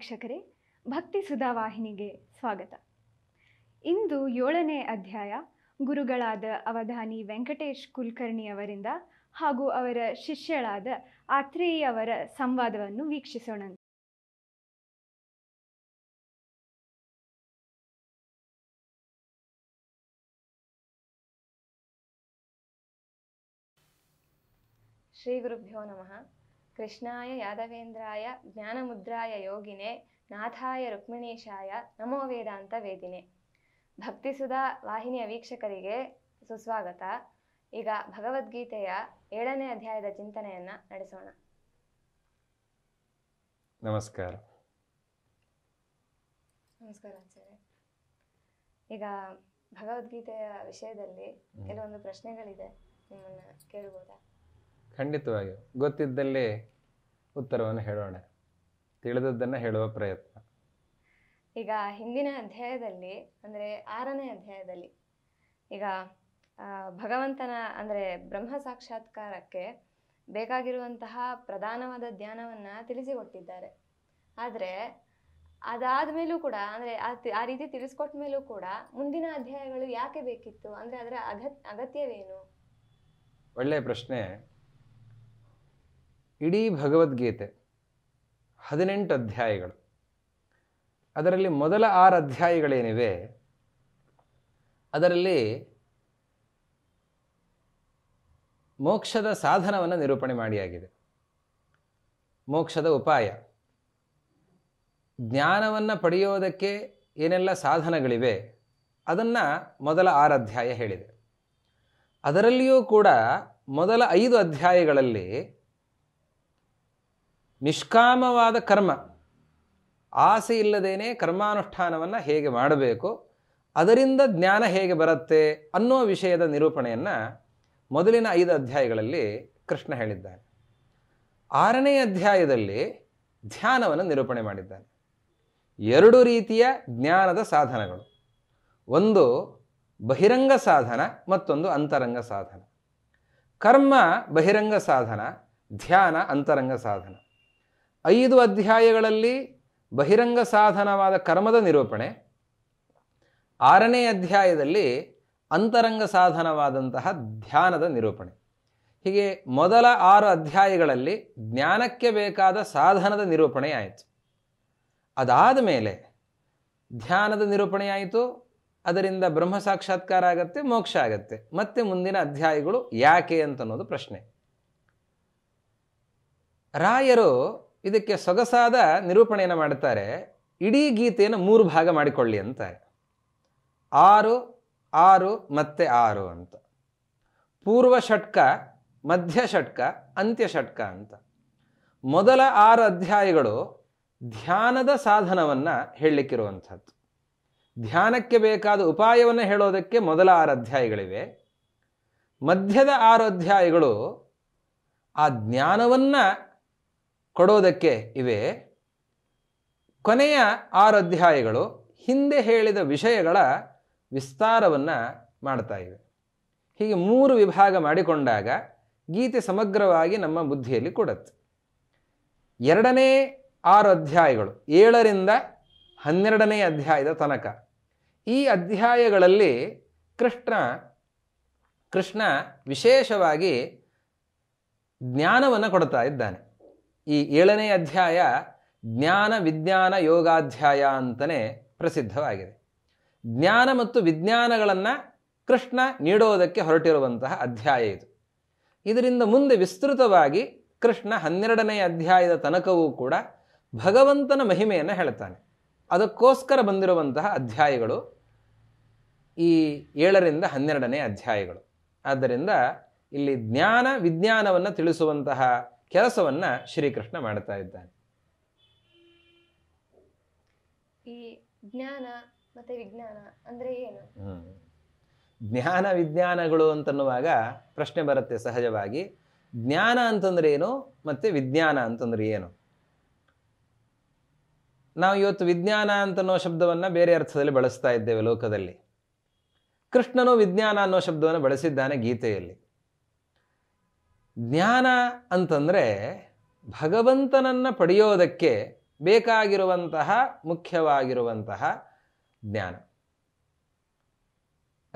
ವೀಕ್ಷಕರೇ ಭಕ್ತಿ ವಾಹಿನಿಗೆ ಸ್ವಾಗತ ಇಂದು ಏಳನೇ ಅಧ್ಯಾಯ ಗುರುಗಳಾದ ಅವಧಾನಿ ವೆಂಕಟೇಶ್ ಕುಲಕರ್ಣಿ ಅವರಿಂದ ಹಾಗೂ ಅವರ ಶಿಷ್ಯಳಾದ ಅವರ ಸಂವಾದವನ್ನು ವೀಕ್ಷಿಸೋಣ ಶ್ರೀ ಗುರುಭ್ಯೋ ನಮಃ ಕೃಷ್ಣಾಯ ಯಾದವೇಂದ್ರಾಯ ಜ್ಞಾನಮುದ್ರಾಯ ಯೋಗಿನೇ ನಾಥಾಯ ರುಕ್ಮಿಣೀಶಾಯ ನಮೋ ವೇದಾಂತ ವೇದಿನೇ ಭಕ್ತಿಸುಧಾ ವಾಹಿನಿಯ ವೀಕ್ಷಕರಿಗೆ ಸುಸ್ವಾಗತ ಈಗ ಭಗವದ್ಗೀತೆಯ ಏಳನೇ ಅಧ್ಯಾಯದ ಚಿಂತನೆಯನ್ನ ನಡೆಸೋಣ ನಮಸ್ಕಾರ ನಮಸ್ಕಾರ ಈಗ ಭಗವದ್ಗೀತೆಯ ವಿಷಯದಲ್ಲಿ ಕೆಲವೊಂದು ಪ್ರಶ್ನೆಗಳಿದೆ ನಿಮ್ಮನ್ನ ಕೇಳ್ಬೋದಾ ಖಂಡಿತವಾಗಿ ಗೊತ್ತಿದ್ದಲ್ಲಿ ಉತ್ತರವನ್ನು ಹೇಳೋಣ ತಿಳಿದದ್ದನ್ನು ಹೇಳುವ ಪ್ರಯತ್ನ ಈಗ ಹಿಂದಿನ ಅಧ್ಯಾಯದಲ್ಲಿ ಅಂದರೆ ಆರನೇ ಅಧ್ಯಾಯದಲ್ಲಿ ಈಗ ಭಗವಂತನ ಅಂದರೆ ಬ್ರಹ್ಮ ಸಾಕ್ಷಾತ್ಕಾರಕ್ಕೆ ಬೇಕಾಗಿರುವಂತಹ ಪ್ರಧಾನವಾದ ಧ್ಯಾನವನ್ನು ತಿಳಿಸಿಕೊಟ್ಟಿದ್ದಾರೆ ಆದರೆ ಅದಾದ ಮೇಲೂ ಕೂಡ ಅಂದರೆ ಆ ರೀತಿ ತಿಳಿಸ್ಕೊಟ್ಟ ಮೇಲೂ ಕೂಡ ಮುಂದಿನ ಅಧ್ಯಾಯಗಳು ಯಾಕೆ ಬೇಕಿತ್ತು ಅಂದರೆ ಅದರ ಅಗತ್ ಅಗತ್ಯವೇನು ಒಳ್ಳೆಯ ಪ್ರಶ್ನೆ ಇಡೀ ಭಗವದ್ಗೀತೆ ಹದಿನೆಂಟು ಅಧ್ಯಾಯಗಳು ಅದರಲ್ಲಿ ಮೊದಲ ಆರು ಅಧ್ಯಾಯಗಳೇನಿವೆ ಅದರಲ್ಲಿ ಮೋಕ್ಷದ ಸಾಧನವನ್ನು ನಿರೂಪಣೆ ಮಾಡಿಯಾಗಿದೆ ಮೋಕ್ಷದ ಉಪಾಯ ಜ್ಞಾನವನ್ನು ಪಡೆಯೋದಕ್ಕೆ ಏನೆಲ್ಲ ಸಾಧನಗಳಿವೆ ಅದನ್ನು ಮೊದಲ ಆರು ಅಧ್ಯಾಯ ಹೇಳಿದೆ ಅದರಲ್ಲಿಯೂ ಕೂಡ ಮೊದಲ ಐದು ಅಧ್ಯಾಯಗಳಲ್ಲಿ ನಿಷ್ಕಾಮವಾದ ಕರ್ಮ ಆಸೆ ಇಲ್ಲದೇನೆ ಕರ್ಮಾನುಷ್ಠಾನವನ್ನು ಹೇಗೆ ಮಾಡಬೇಕು ಅದರಿಂದ ಜ್ಞಾನ ಹೇಗೆ ಬರುತ್ತೆ ಅನ್ನೋ ವಿಷಯದ ನಿರೂಪಣೆಯನ್ನು ಮೊದಲಿನ ಐದು ಅಧ್ಯಾಯಗಳಲ್ಲಿ ಕೃಷ್ಣ ಹೇಳಿದ್ದಾನೆ ಆರನೇ ಅಧ್ಯಾಯದಲ್ಲಿ ಧ್ಯಾನವನ್ನು ನಿರೂಪಣೆ ಮಾಡಿದ್ದಾನೆ ಎರಡು ರೀತಿಯ ಜ್ಞಾನದ ಸಾಧನಗಳು ಒಂದು ಬಹಿರಂಗ ಸಾಧನ ಮತ್ತೊಂದು ಅಂತರಂಗ ಸಾಧನ ಕರ್ಮ ಬಹಿರಂಗ ಸಾಧನ ಧ್ಯಾನ ಅಂತರಂಗ ಸಾಧನ ಐದು ಅಧ್ಯಾಯಗಳಲ್ಲಿ ಬಹಿರಂಗ ಸಾಧನವಾದ ಕರ್ಮದ ನಿರೂಪಣೆ ಆರನೇ ಅಧ್ಯಾಯದಲ್ಲಿ ಅಂತರಂಗ ಸಾಧನವಾದಂತಹ ಧ್ಯಾನದ ನಿರೂಪಣೆ ಹೀಗೆ ಮೊದಲ ಆರು ಅಧ್ಯಾಯಗಳಲ್ಲಿ ಜ್ಞಾನಕ್ಕೆ ಬೇಕಾದ ಸಾಧನದ ನಿರೂಪಣೆ ಆಯಿತು ಅದಾದ ಮೇಲೆ ಧ್ಯಾನದ ನಿರೂಪಣೆಯಾಯಿತು ಅದರಿಂದ ಬ್ರಹ್ಮ ಸಾಕ್ಷಾತ್ಕಾರ ಆಗತ್ತೆ ಮೋಕ್ಷ ಆಗತ್ತೆ ಮತ್ತೆ ಮುಂದಿನ ಅಧ್ಯಾಯಗಳು ಯಾಕೆ ಅಂತನ್ನೋದು ಪ್ರಶ್ನೆ ರಾಯರು ಇದಕ್ಕೆ ಸೊಗಸಾದ ನಿರೂಪಣೆಯನ್ನು ಮಾಡುತ್ತಾರೆ ಇಡೀ ಗೀತೆಯನ್ನು ಮೂರು ಭಾಗ ಮಾಡಿಕೊಳ್ಳಿ ಅಂತಾರೆ ಆರು ಆರು ಮತ್ತೆ ಆರು ಅಂತ ಪೂರ್ವ ಷಟ್ಕ ಮಧ್ಯ ಷಟ್ಕ ಅಂತ್ಯ ಷಟ್ಕ ಅಂತ ಮೊದಲ ಆರು ಅಧ್ಯಾಯಗಳು ಧ್ಯಾನದ ಸಾಧನವನ್ನು ಹೇಳಲಿಕ್ಕಿರುವಂಥದ್ದು ಧ್ಯಾನಕ್ಕೆ ಬೇಕಾದ ಉಪಾಯವನ್ನು ಹೇಳೋದಕ್ಕೆ ಮೊದಲ ಆರು ಅಧ್ಯಾಯಗಳಿವೆ ಮಧ್ಯದ ಆರು ಅಧ್ಯಾಯಗಳು ಆ ಜ್ಞಾನವನ್ನು ಕೊಡೋದಕ್ಕೆ ಇವೆ ಕೊನೆಯ ಆರು ಅಧ್ಯಾಯಗಳು ಹಿಂದೆ ಹೇಳಿದ ವಿಷಯಗಳ ವಿಸ್ತಾರವನ್ನು ಮಾಡ್ತಾ ಇವೆ ಹೀಗೆ ಮೂರು ವಿಭಾಗ ಮಾಡಿಕೊಂಡಾಗ ಗೀತೆ ಸಮಗ್ರವಾಗಿ ನಮ್ಮ ಬುದ್ಧಿಯಲ್ಲಿ ಕೊಡುತ್ತೆ ಎರಡನೇ ಆರು ಅಧ್ಯಾಯಗಳು ಏಳರಿಂದ ಹನ್ನೆರಡನೇ ಅಧ್ಯಾಯದ ತನಕ ಈ ಅಧ್ಯಾಯಗಳಲ್ಲಿ ಕೃಷ್ಣ ಕೃಷ್ಣ ವಿಶೇಷವಾಗಿ ಜ್ಞಾನವನ್ನು ಕೊಡ್ತಾ ಇದ್ದಾನೆ ಈ ಏಳನೇ ಅಧ್ಯಾಯ ಜ್ಞಾನ ವಿಜ್ಞಾನ ಯೋಗಾಧ್ಯಾಯ ಅಂತಲೇ ಪ್ರಸಿದ್ಧವಾಗಿದೆ ಜ್ಞಾನ ಮತ್ತು ವಿಜ್ಞಾನಗಳನ್ನು ಕೃಷ್ಣ ನೀಡೋದಕ್ಕೆ ಹೊರಟಿರುವಂತಹ ಅಧ್ಯಾಯ ಇದು ಇದರಿಂದ ಮುಂದೆ ವಿಸ್ತೃತವಾಗಿ ಕೃಷ್ಣ ಹನ್ನೆರಡನೇ ಅಧ್ಯಾಯದ ತನಕವೂ ಕೂಡ ಭಗವಂತನ ಮಹಿಮೆಯನ್ನು ಹೇಳ್ತಾನೆ ಅದಕ್ಕೋಸ್ಕರ ಬಂದಿರುವಂತಹ ಅಧ್ಯಾಯಗಳು ಈ ಏಳರಿಂದ ಹನ್ನೆರಡನೇ ಅಧ್ಯಾಯಗಳು ಆದ್ದರಿಂದ ಇಲ್ಲಿ ಜ್ಞಾನ ವಿಜ್ಞಾನವನ್ನು ತಿಳಿಸುವಂತಹ ಕೆಲಸವನ್ನು ಶ್ರೀಕೃಷ್ಣ ಮಾಡ್ತಾ ಇದ್ದಾನೆ ಈ ಜ್ಞಾನ ಮತ್ತೆ ವಿಜ್ಞಾನ ಅಂದ್ರೆ ಏನು ಜ್ಞಾನ ವಿಜ್ಞಾನಗಳು ಅಂತನ್ನುವಾಗ ಪ್ರಶ್ನೆ ಬರುತ್ತೆ ಸಹಜವಾಗಿ ಜ್ಞಾನ ಅಂತಂದ್ರೆ ಏನು ಮತ್ತೆ ವಿಜ್ಞಾನ ಅಂತಂದ್ರೆ ಏನು ನಾವು ಇವತ್ತು ವಿಜ್ಞಾನ ಅಂತನ್ನೋ ಶಬ್ದವನ್ನ ಬೇರೆ ಅರ್ಥದಲ್ಲಿ ಬಳಸ್ತಾ ಇದ್ದೇವೆ ಲೋಕದಲ್ಲಿ ಕೃಷ್ಣನು ವಿಜ್ಞಾನ ಅನ್ನೋ ಶಬ್ದವನ್ನು ಬಳಸಿದ್ದಾನೆ ಗೀತೆಯಲ್ಲಿ ಜ್ಞಾನ ಅಂತಂದರೆ ಭಗವಂತನನ್ನು ಪಡೆಯೋದಕ್ಕೆ ಬೇಕಾಗಿರುವಂತಹ ಮುಖ್ಯವಾಗಿರುವಂತಹ ಜ್ಞಾನ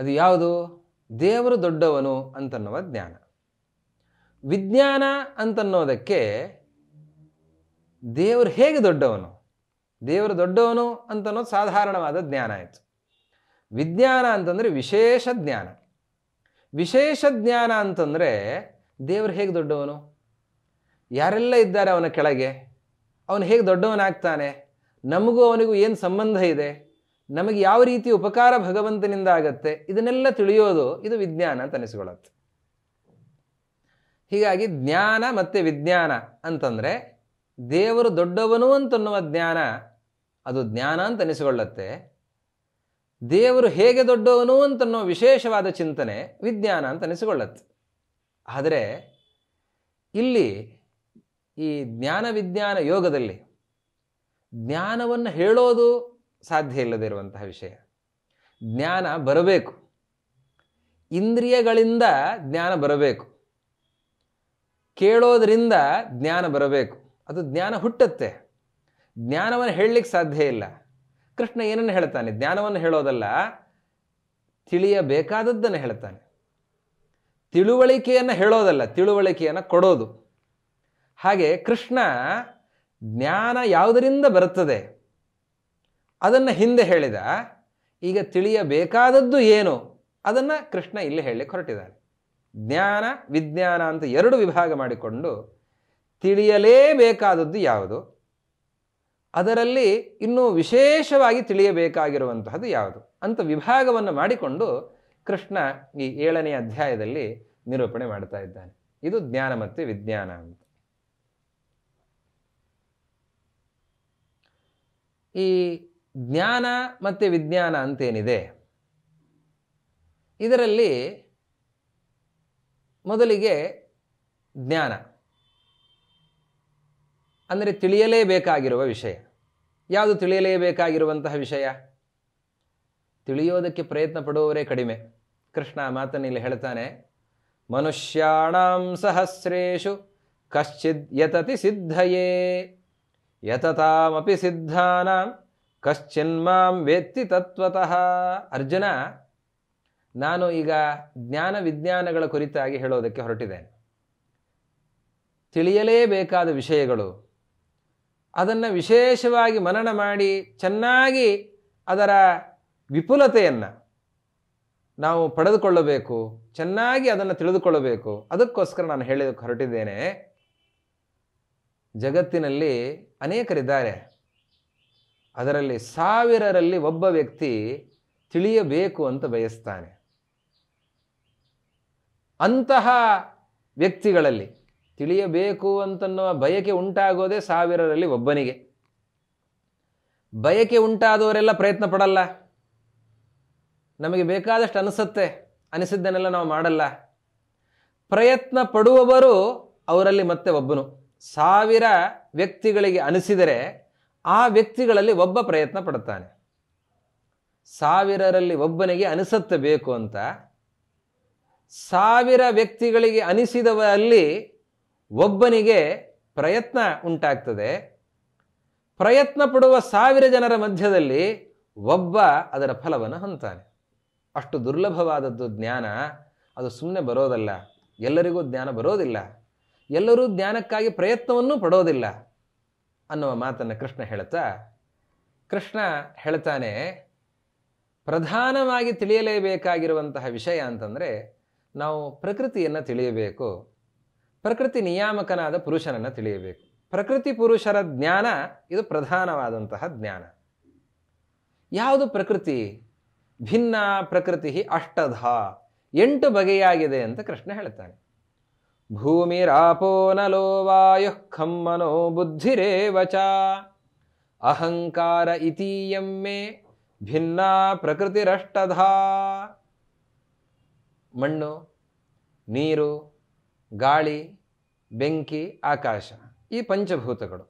ಅದು ಯಾವುದು ದೇವರು ದೊಡ್ಡವನು ಅಂತನ್ನುವ ಜ್ಞಾನ ವಿಜ್ಞಾನ ಅಂತನ್ನೋದಕ್ಕೆ ದೇವರು ಹೇಗೆ ದೊಡ್ಡವನು ದೇವರು ದೊಡ್ಡವನು ಅಂತನ್ನೋದು ಸಾಧಾರಣವಾದ ಜ್ಞಾನ ಆಯಿತು ವಿಜ್ಞಾನ ಅಂತಂದರೆ ವಿಶೇಷ ಜ್ಞಾನ ವಿಶೇಷ ಜ್ಞಾನ ಅಂತಂದರೆ ದೇವರು ಹೇಗೆ ದೊಡ್ಡವನು ಯಾರೆಲ್ಲ ಇದ್ದಾರೆ ಅವನ ಕೆಳಗೆ ಅವನು ಹೇಗೆ ದೊಡ್ಡವನಾಗ್ತಾನೆ ನಮಗೂ ಅವನಿಗೂ ಏನು ಸಂಬಂಧ ಇದೆ ನಮಗೆ ಯಾವ ರೀತಿ ಉಪಕಾರ ಭಗವಂತನಿಂದ ಆಗತ್ತೆ ಇದನ್ನೆಲ್ಲ ತಿಳಿಯೋದು ಇದು ವಿಜ್ಞಾನ ಅಂತ ಅನಿಸ್ಕೊಳ್ಳುತ್ತೆ ಹೀಗಾಗಿ ಜ್ಞಾನ ಮತ್ತು ವಿಜ್ಞಾನ ಅಂತಂದರೆ ದೇವರು ದೊಡ್ಡವನು ಅಂತನ್ನುವ ಜ್ಞಾನ ಅದು ಜ್ಞಾನ ಅಂತ ಅನಿಸಿಕೊಳ್ಳತ್ತೆ ದೇವರು ಹೇಗೆ ದೊಡ್ಡವನು ಅಂತನ್ನುವ ವಿಶೇಷವಾದ ಚಿಂತನೆ ವಿಜ್ಞಾನ ಅಂತ ಅನಿಸಿಕೊಳ್ಳತ್ತೆ ಆದರೆ ಇಲ್ಲಿ ಈ ಜ್ಞಾನ ವಿಜ್ಞಾನ ಯೋಗದಲ್ಲಿ ಜ್ಞಾನವನ್ನು ಹೇಳೋದು ಸಾಧ್ಯ ಇಲ್ಲದೇ ಇರುವಂತಹ ವಿಷಯ ಜ್ಞಾನ ಬರಬೇಕು ಇಂದ್ರಿಯಗಳಿಂದ ಜ್ಞಾನ ಬರಬೇಕು ಕೇಳೋದರಿಂದ ಜ್ಞಾನ ಬರಬೇಕು ಅದು ಜ್ಞಾನ ಹುಟ್ಟುತ್ತೆ ಜ್ಞಾನವನ್ನು ಹೇಳಲಿಕ್ಕೆ ಸಾಧ್ಯ ಇಲ್ಲ ಕೃಷ್ಣ ಏನನ್ನು ಹೇಳ್ತಾನೆ ಜ್ಞಾನವನ್ನು ಹೇಳೋದಲ್ಲ ತಿಳಿಯಬೇಕಾದದ್ದನ್ನು ಹೇಳ್ತಾನೆ ತಿಳುವಳಿಕೆಯನ್ನು ಹೇಳೋದಲ್ಲ ತಿಳುವಳಿಕೆಯನ್ನು ಕೊಡೋದು ಹಾಗೆ ಕೃಷ್ಣ ಜ್ಞಾನ ಯಾವುದರಿಂದ ಬರುತ್ತದೆ ಅದನ್ನು ಹಿಂದೆ ಹೇಳಿದ ಈಗ ತಿಳಿಯಬೇಕಾದದ್ದು ಏನು ಅದನ್ನು ಕೃಷ್ಣ ಇಲ್ಲಿ ಹೇಳಲಿಕ್ಕೆ ಹೊರಟಿದ್ದಾರೆ ಜ್ಞಾನ ವಿಜ್ಞಾನ ಅಂತ ಎರಡು ವಿಭಾಗ ಮಾಡಿಕೊಂಡು ತಿಳಿಯಲೇಬೇಕಾದದ್ದು ಯಾವುದು ಅದರಲ್ಲಿ ಇನ್ನೂ ವಿಶೇಷವಾಗಿ ತಿಳಿಯಬೇಕಾಗಿರುವಂತಹದ್ದು ಯಾವುದು ಅಂತ ವಿಭಾಗವನ್ನು ಮಾಡಿಕೊಂಡು ಕೃಷ್ಣ ಈ ಏಳನೇ ಅಧ್ಯಾಯದಲ್ಲಿ ನಿರೂಪಣೆ ಮಾಡ್ತಾ ಇದ್ದಾನೆ ಇದು ಜ್ಞಾನ ಮತ್ತು ವಿಜ್ಞಾನ ಅಂತ ಈ ಜ್ಞಾನ ಮತ್ತು ವಿಜ್ಞಾನ ಅಂತೇನಿದೆ ಇದರಲ್ಲಿ ಮೊದಲಿಗೆ ಜ್ಞಾನ ಅಂದರೆ ತಿಳಿಯಲೇಬೇಕಾಗಿರುವ ವಿಷಯ ಯಾವುದು ತಿಳಿಯಲೇಬೇಕಾಗಿರುವಂತಹ ವಿಷಯ ತಿಳಿಯೋದಕ್ಕೆ ಪ್ರಯತ್ನ ಪಡುವವರೇ ಕಡಿಮೆ ಕೃಷ್ಣ ಮಾತನ್ನು ಹೇಳ್ತಾನೆ ಮನುಷ್ಯಾಣಾಂ ಸಹಸ್ರೇಶು ಕಶ್ಚಿದ್ ಯತತಿ ಸಿದ್ಧಯೇ ಯತತಾಮಪಿ ಸಿದ್ಧಾನಾಂ ಕಶ್ಚಿನ್ಮಾಂ ವೇತ್ತಿ ತತ್ವತಃ ಅರ್ಜುನ ನಾನು ಈಗ ಜ್ಞಾನ ವಿಜ್ಞಾನಗಳ ಕುರಿತಾಗಿ ಹೇಳೋದಕ್ಕೆ ಹೊರಟಿದ್ದೇನೆ ತಿಳಿಯಲೇಬೇಕಾದ ವಿಷಯಗಳು ಅದನ್ನು ವಿಶೇಷವಾಗಿ ಮನನ ಮಾಡಿ ಚೆನ್ನಾಗಿ ಅದರ ವಿಪುಲತೆಯನ್ನು ನಾವು ಪಡೆದುಕೊಳ್ಳಬೇಕು ಚೆನ್ನಾಗಿ ಅದನ್ನು ತಿಳಿದುಕೊಳ್ಳಬೇಕು ಅದಕ್ಕೋಸ್ಕರ ನಾನು ಹೇಳಿದಕ್ಕೆ ಹೊರಟಿದ್ದೇನೆ ಜಗತ್ತಿನಲ್ಲಿ ಅನೇಕರಿದ್ದಾರೆ ಅದರಲ್ಲಿ ಸಾವಿರರಲ್ಲಿ ಒಬ್ಬ ವ್ಯಕ್ತಿ ತಿಳಿಯಬೇಕು ಅಂತ ಬಯಸ್ತಾನೆ ಅಂತಹ ವ್ಯಕ್ತಿಗಳಲ್ಲಿ ತಿಳಿಯಬೇಕು ಅಂತನ್ನುವ ಬಯಕೆ ಉಂಟಾಗೋದೇ ಸಾವಿರರಲ್ಲಿ ಒಬ್ಬನಿಗೆ ಬಯಕೆ ಉಂಟಾದವರೆಲ್ಲ ಪ್ರಯತ್ನ ಪಡಲ್ಲ ನಮಗೆ ಬೇಕಾದಷ್ಟು ಅನಿಸುತ್ತೆ ಅನಿಸಿದ್ದನ್ನೆಲ್ಲ ನಾವು ಮಾಡಲ್ಲ ಪ್ರಯತ್ನ ಪಡುವವರು ಅವರಲ್ಲಿ ಮತ್ತೆ ಒಬ್ಬನು ಸಾವಿರ ವ್ಯಕ್ತಿಗಳಿಗೆ ಅನಿಸಿದರೆ ಆ ವ್ಯಕ್ತಿಗಳಲ್ಲಿ ಒಬ್ಬ ಪ್ರಯತ್ನ ಪಡುತ್ತಾನೆ ಸಾವಿರರಲ್ಲಿ ಒಬ್ಬನಿಗೆ ಅನಿಸತ್ತೆ ಬೇಕು ಅಂತ ಸಾವಿರ ವ್ಯಕ್ತಿಗಳಿಗೆ ಅನಿಸಿದವರಲ್ಲಿ ಒಬ್ಬನಿಗೆ ಪ್ರಯತ್ನ ಉಂಟಾಗ್ತದೆ ಪ್ರಯತ್ನ ಪಡುವ ಸಾವಿರ ಜನರ ಮಧ್ಯದಲ್ಲಿ ಒಬ್ಬ ಅದರ ಫಲವನ್ನು ಹೊಂತಾನೆ ಅಷ್ಟು ದುರ್ಲಭವಾದದ್ದು ಜ್ಞಾನ ಅದು ಸುಮ್ಮನೆ ಬರೋದಲ್ಲ ಎಲ್ಲರಿಗೂ ಜ್ಞಾನ ಬರೋದಿಲ್ಲ ಎಲ್ಲರೂ ಜ್ಞಾನಕ್ಕಾಗಿ ಪ್ರಯತ್ನವನ್ನು ಪಡೋದಿಲ್ಲ ಅನ್ನುವ ಮಾತನ್ನು ಕೃಷ್ಣ ಹೇಳ್ತಾ ಕೃಷ್ಣ ಹೇಳ್ತಾನೆ ಪ್ರಧಾನವಾಗಿ ತಿಳಿಯಲೇಬೇಕಾಗಿರುವಂತಹ ವಿಷಯ ಅಂತಂದರೆ ನಾವು ಪ್ರಕೃತಿಯನ್ನು ತಿಳಿಯಬೇಕು ಪ್ರಕೃತಿ ನಿಯಾಮಕನಾದ ಪುರುಷನನ್ನು ತಿಳಿಯಬೇಕು ಪ್ರಕೃತಿ ಪುರುಷರ ಜ್ಞಾನ ಇದು ಪ್ರಧಾನವಾದಂತಹ ಜ್ಞಾನ ಯಾವುದು ಪ್ರಕೃತಿ ಭಿನ್ನ ಪ್ರಕೃತಿ ಅಷ್ಟಧ ಎಂಟು ಬಗೆಯಾಗಿದೆ ಅಂತ ಕೃಷ್ಣ ಹೇಳ್ತಾನೆ ಭೂಮಿ ರಾಪೋ ನಲೋ ವಾಯು ಖಮ್ಮನೋ ವಚ ಅಹಂಕಾರ ಇತೀಯಮ್ಮೆ ಭಿನ್ನ ಪ್ರಕೃತಿರಷ್ಟಧ ಮಣ್ಣು ನೀರು ಗಾಳಿ ಬೆಂಕಿ ಆಕಾಶ ಈ ಪಂಚಭೂತಗಳು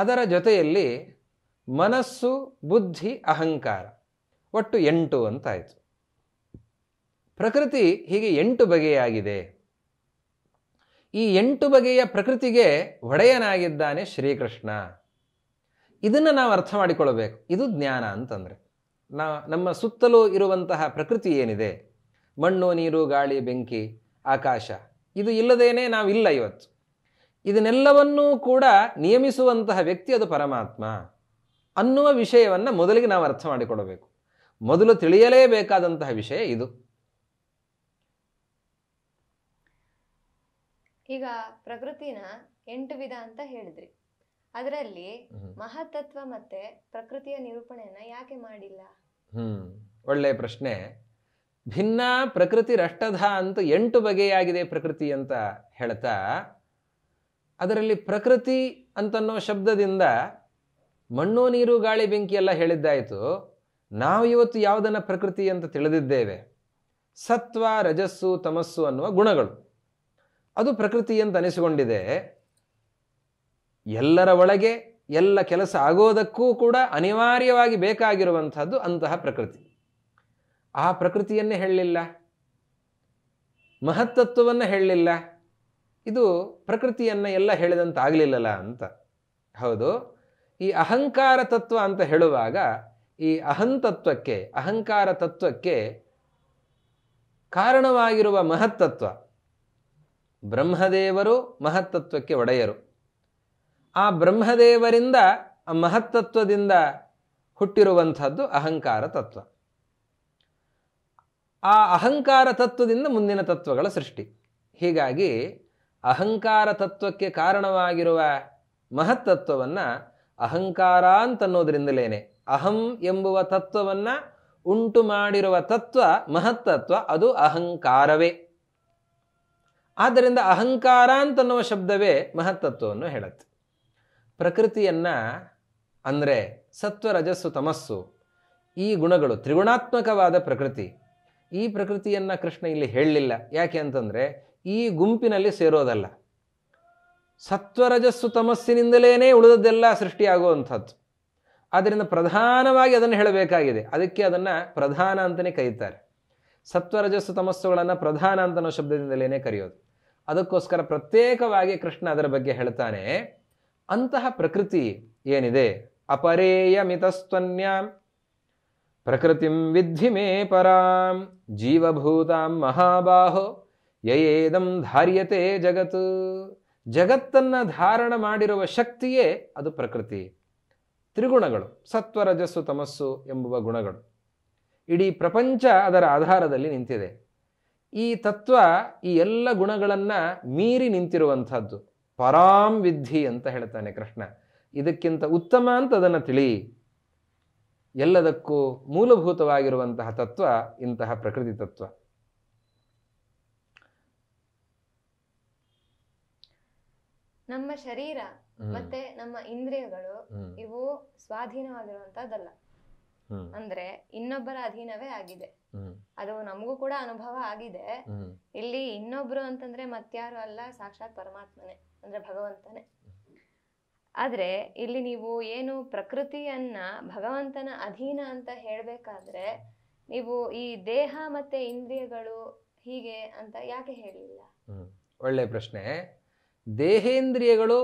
ಅದರ ಜೊತೆಯಲ್ಲಿ ಮನಸ್ಸು ಬುದ್ಧಿ ಅಹಂಕಾರ ಒಟ್ಟು ಎಂಟು ಅಂತಾಯಿತು ಪ್ರಕೃತಿ ಹೀಗೆ ಎಂಟು ಬಗೆಯಾಗಿದೆ ಈ ಎಂಟು ಬಗೆಯ ಪ್ರಕೃತಿಗೆ ಒಡೆಯನಾಗಿದ್ದಾನೆ ಶ್ರೀಕೃಷ್ಣ ಇದನ್ನು ನಾವು ಅರ್ಥ ಮಾಡಿಕೊಳ್ಳಬೇಕು ಇದು ಜ್ಞಾನ ಅಂತಂದರೆ ನಾ ನಮ್ಮ ಸುತ್ತಲೂ ಇರುವಂತಹ ಪ್ರಕೃತಿ ಏನಿದೆ ಮಣ್ಣು ನೀರು ಗಾಳಿ ಬೆಂಕಿ ಆಕಾಶ ಇದು ಇಲ್ಲದೇನೆ ನಾವಿಲ್ಲ ಇವತ್ತು ಇದನ್ನೆಲ್ಲವನ್ನೂ ಕೂಡ ನಿಯಮಿಸುವಂತಹ ವ್ಯಕ್ತಿ ಅದು ಪರಮಾತ್ಮ ಅನ್ನುವ ವಿಷಯವನ್ನು ಮೊದಲಿಗೆ ನಾವು ಅರ್ಥ ಮಾಡಿಕೊಡಬೇಕು ಮೊದಲು ತಿಳಿಯಲೇಬೇಕಾದಂತಹ ವಿಷಯ ಇದು ಈಗ ಪ್ರಕೃತಿನ ಎಂಟು ವಿಧ ಅಂತ ಹೇಳಿದ್ರಿ ಅದರಲ್ಲಿ ಮಹತತ್ವ ಮತ್ತೆ ಪ್ರಕೃತಿಯ ನಿರೂಪಣೆಯನ್ನ ಯಾಕೆ ಮಾಡಿಲ್ಲ ಹ್ಮ್ ಒಳ್ಳೆ ಪ್ರಶ್ನೆ ಭಿನ್ನ ಪ್ರಕೃತಿ ರಷ್ಟಧ ಅಂತ ಎಂಟು ಬಗೆಯಾಗಿದೆ ಪ್ರಕೃತಿ ಅಂತ ಹೇಳ್ತಾ ಅದರಲ್ಲಿ ಪ್ರಕೃತಿ ಅಂತನ್ನೋ ಶಬ್ದದಿಂದ ಮಣ್ಣು ನೀರು ಗಾಳಿ ಬೆಂಕಿ ಎಲ್ಲ ಹೇಳಿದ್ದಾಯಿತು ನಾವು ಇವತ್ತು ಯಾವುದನ್ನು ಪ್ರಕೃತಿ ಅಂತ ತಿಳಿದಿದ್ದೇವೆ ಸತ್ವ ರಜಸ್ಸು ತಮಸ್ಸು ಅನ್ನುವ ಗುಣಗಳು ಅದು ಪ್ರಕೃತಿ ಅಂತ ಅನಿಸಿಕೊಂಡಿದೆ ಎಲ್ಲರ ಒಳಗೆ ಎಲ್ಲ ಕೆಲಸ ಆಗೋದಕ್ಕೂ ಕೂಡ ಅನಿವಾರ್ಯವಾಗಿ ಬೇಕಾಗಿರುವಂಥದ್ದು ಅಂತಹ ಪ್ರಕೃತಿ ಆ ಪ್ರಕೃತಿಯನ್ನೇ ಹೇಳಲಿಲ್ಲ ಮಹತ್ತತ್ವವನ್ನು ಹೇಳಲಿಲ್ಲ ಇದು ಪ್ರಕೃತಿಯನ್ನು ಎಲ್ಲ ಹೇಳಿದಂತಾಗಲಿಲ್ಲಲ್ಲ ಅಂತ ಹೌದು ಈ ಅಹಂಕಾರ ತತ್ವ ಅಂತ ಹೇಳುವಾಗ ಈ ಅಹಂತತ್ವಕ್ಕೆ ಅಹಂಕಾರ ತತ್ವಕ್ಕೆ ಕಾರಣವಾಗಿರುವ ಮಹತ್ತತ್ವ ಬ್ರಹ್ಮದೇವರು ಮಹತ್ತತ್ವಕ್ಕೆ ಒಡೆಯರು ಆ ಬ್ರಹ್ಮದೇವರಿಂದ ಆ ಮಹತ್ತತ್ವದಿಂದ ಹುಟ್ಟಿರುವಂಥದ್ದು ಅಹಂಕಾರ ತತ್ವ ಆ ಅಹಂಕಾರ ತತ್ವದಿಂದ ಮುಂದಿನ ತತ್ವಗಳ ಸೃಷ್ಟಿ ಹೀಗಾಗಿ ಅಹಂಕಾರ ತತ್ವಕ್ಕೆ ಕಾರಣವಾಗಿರುವ ಮಹತ್ತತ್ವವನ್ನು ಅಹಂಕಾರ ಅಹಂ ಎಂಬುವ ತತ್ವವನ್ನು ಉಂಟು ಮಾಡಿರುವ ತತ್ವ ಮಹತ್ತತ್ವ ಅದು ಅಹಂಕಾರವೇ ಆದ್ದರಿಂದ ಅಹಂಕಾರ ಅಂತನ್ನುವ ಶಬ್ದವೇ ಮಹತ್ತತ್ವವನ್ನು ಹೇಳುತ್ತೆ ಪ್ರಕೃತಿಯನ್ನ ಅಂದರೆ ಸತ್ವ ರಜಸ್ಸು ತಮಸ್ಸು ಈ ಗುಣಗಳು ತ್ರಿಗುಣಾತ್ಮಕವಾದ ಪ್ರಕೃತಿ ಈ ಪ್ರಕೃತಿಯನ್ನು ಕೃಷ್ಣ ಇಲ್ಲಿ ಹೇಳಲಿಲ್ಲ ಯಾಕೆ ಅಂತಂದರೆ ಈ ಗುಂಪಿನಲ್ಲಿ ಸೇರೋದಲ್ಲ ಸತ್ವರಜಸ್ಸು ತಮಸ್ಸಿನಿಂದಲೇ ಉಳಿದದ್ದೆಲ್ಲ ಸೃಷ್ಟಿಯಾಗುವಂಥದ್ದು ಆದ್ದರಿಂದ ಪ್ರಧಾನವಾಗಿ ಅದನ್ನು ಹೇಳಬೇಕಾಗಿದೆ ಅದಕ್ಕೆ ಅದನ್ನು ಪ್ರಧಾನ ಅಂತಲೇ ಕರೀತಾರೆ ಸತ್ವರಜಸ್ಸು ತಮಸ್ಸುಗಳನ್ನು ಪ್ರಧಾನ ಅಂತನೋ ಶಬ್ದದಿಂದಲೇ ಕರೆಯೋದು ಅದಕ್ಕೋಸ್ಕರ ಪ್ರತ್ಯೇಕವಾಗಿ ಕೃಷ್ಣ ಅದರ ಬಗ್ಗೆ ಹೇಳ್ತಾನೆ ಅಂತಹ ಪ್ರಕೃತಿ ಏನಿದೆ ಅಪರೇಯ ಮಿತಸ್ತನ್ಯಾಂ ಪ್ರಕೃತಿಂ ವಿದ್ಧಿ ಮೇ ಪರಾಂ ಜೀವಭೂತಾಂ ಮಹಾಬಾಹೋ ಯಯೇದಂ ಧಾರ್ಯತೆ ಜಗತ್ತು ಜಗತ್ತನ್ನು ಧಾರಣ ಮಾಡಿರುವ ಶಕ್ತಿಯೇ ಅದು ಪ್ರಕೃತಿ ತ್ರಿಗುಣಗಳು ಸತ್ವರಜಸ್ಸು ತಮಸ್ಸು ಎಂಬುವ ಗುಣಗಳು ಇಡೀ ಪ್ರಪಂಚ ಅದರ ಆಧಾರದಲ್ಲಿ ನಿಂತಿದೆ ಈ ತತ್ವ ಈ ಎಲ್ಲ ಗುಣಗಳನ್ನು ಮೀರಿ ನಿಂತಿರುವಂಥದ್ದು ಪರಾಂ ವಿದ್ಧಿ ಅಂತ ಹೇಳ್ತಾನೆ ಕೃಷ್ಣ ಇದಕ್ಕಿಂತ ಉತ್ತಮ ಅಂತ ಅದನ್ನು ತಿಳಿ ಎಲ್ಲದಕ್ಕೂ ಮೂಲಭೂತವಾಗಿರುವಂತಹ ತತ್ವ ಇಂತಹ ಪ್ರಕೃತಿ ತತ್ವ ನಮ್ಮ ಶರೀರ ಮತ್ತೆ ನಮ್ಮ ಇಂದ್ರಿಯಗಳು ಇವು ಸ್ವಾಧೀನವಾಗಿರುವಂತಹದ್ದಲ್ಲ ಅಂದ್ರೆ ಇನ್ನೊಬ್ಬರ ಅಧೀನವೇ ಆಗಿದೆ ಅದು ನಮಗೂ ಕೂಡ ಅನುಭವ ಆಗಿದೆ ಇಲ್ಲಿ ಇನ್ನೊಬ್ರು ಅಂತಂದ್ರೆ ಮತ್ಯಾರು ಅಲ್ಲ ಸಾಕ್ಷಾತ್ ಪರಮಾತ್ಮನೆ ಅಂದ್ರೆ ಭಗವಂತನೇ ಆದ್ರೆ ಇಲ್ಲಿ ನೀವು ಏನು ಪ್ರಕೃತಿಯನ್ನ ಭಗವಂತನ ಅಧೀನ ಅಂತ ಹೇಳ್ಬೇಕಾದ್ರೆ ನೀವು ಈ ದೇಹ ಮತ್ತೆ ಇಂದ್ರಿಯಗಳು ಹೀಗೆ ಅಂತ ಯಾಕೆ ಹೇಳಿಲ್ಲ ಒಳ್ಳೆ ಪ್ರಶ್ನೆ ದೇಹೇಂದ್ರಿಯಗಳು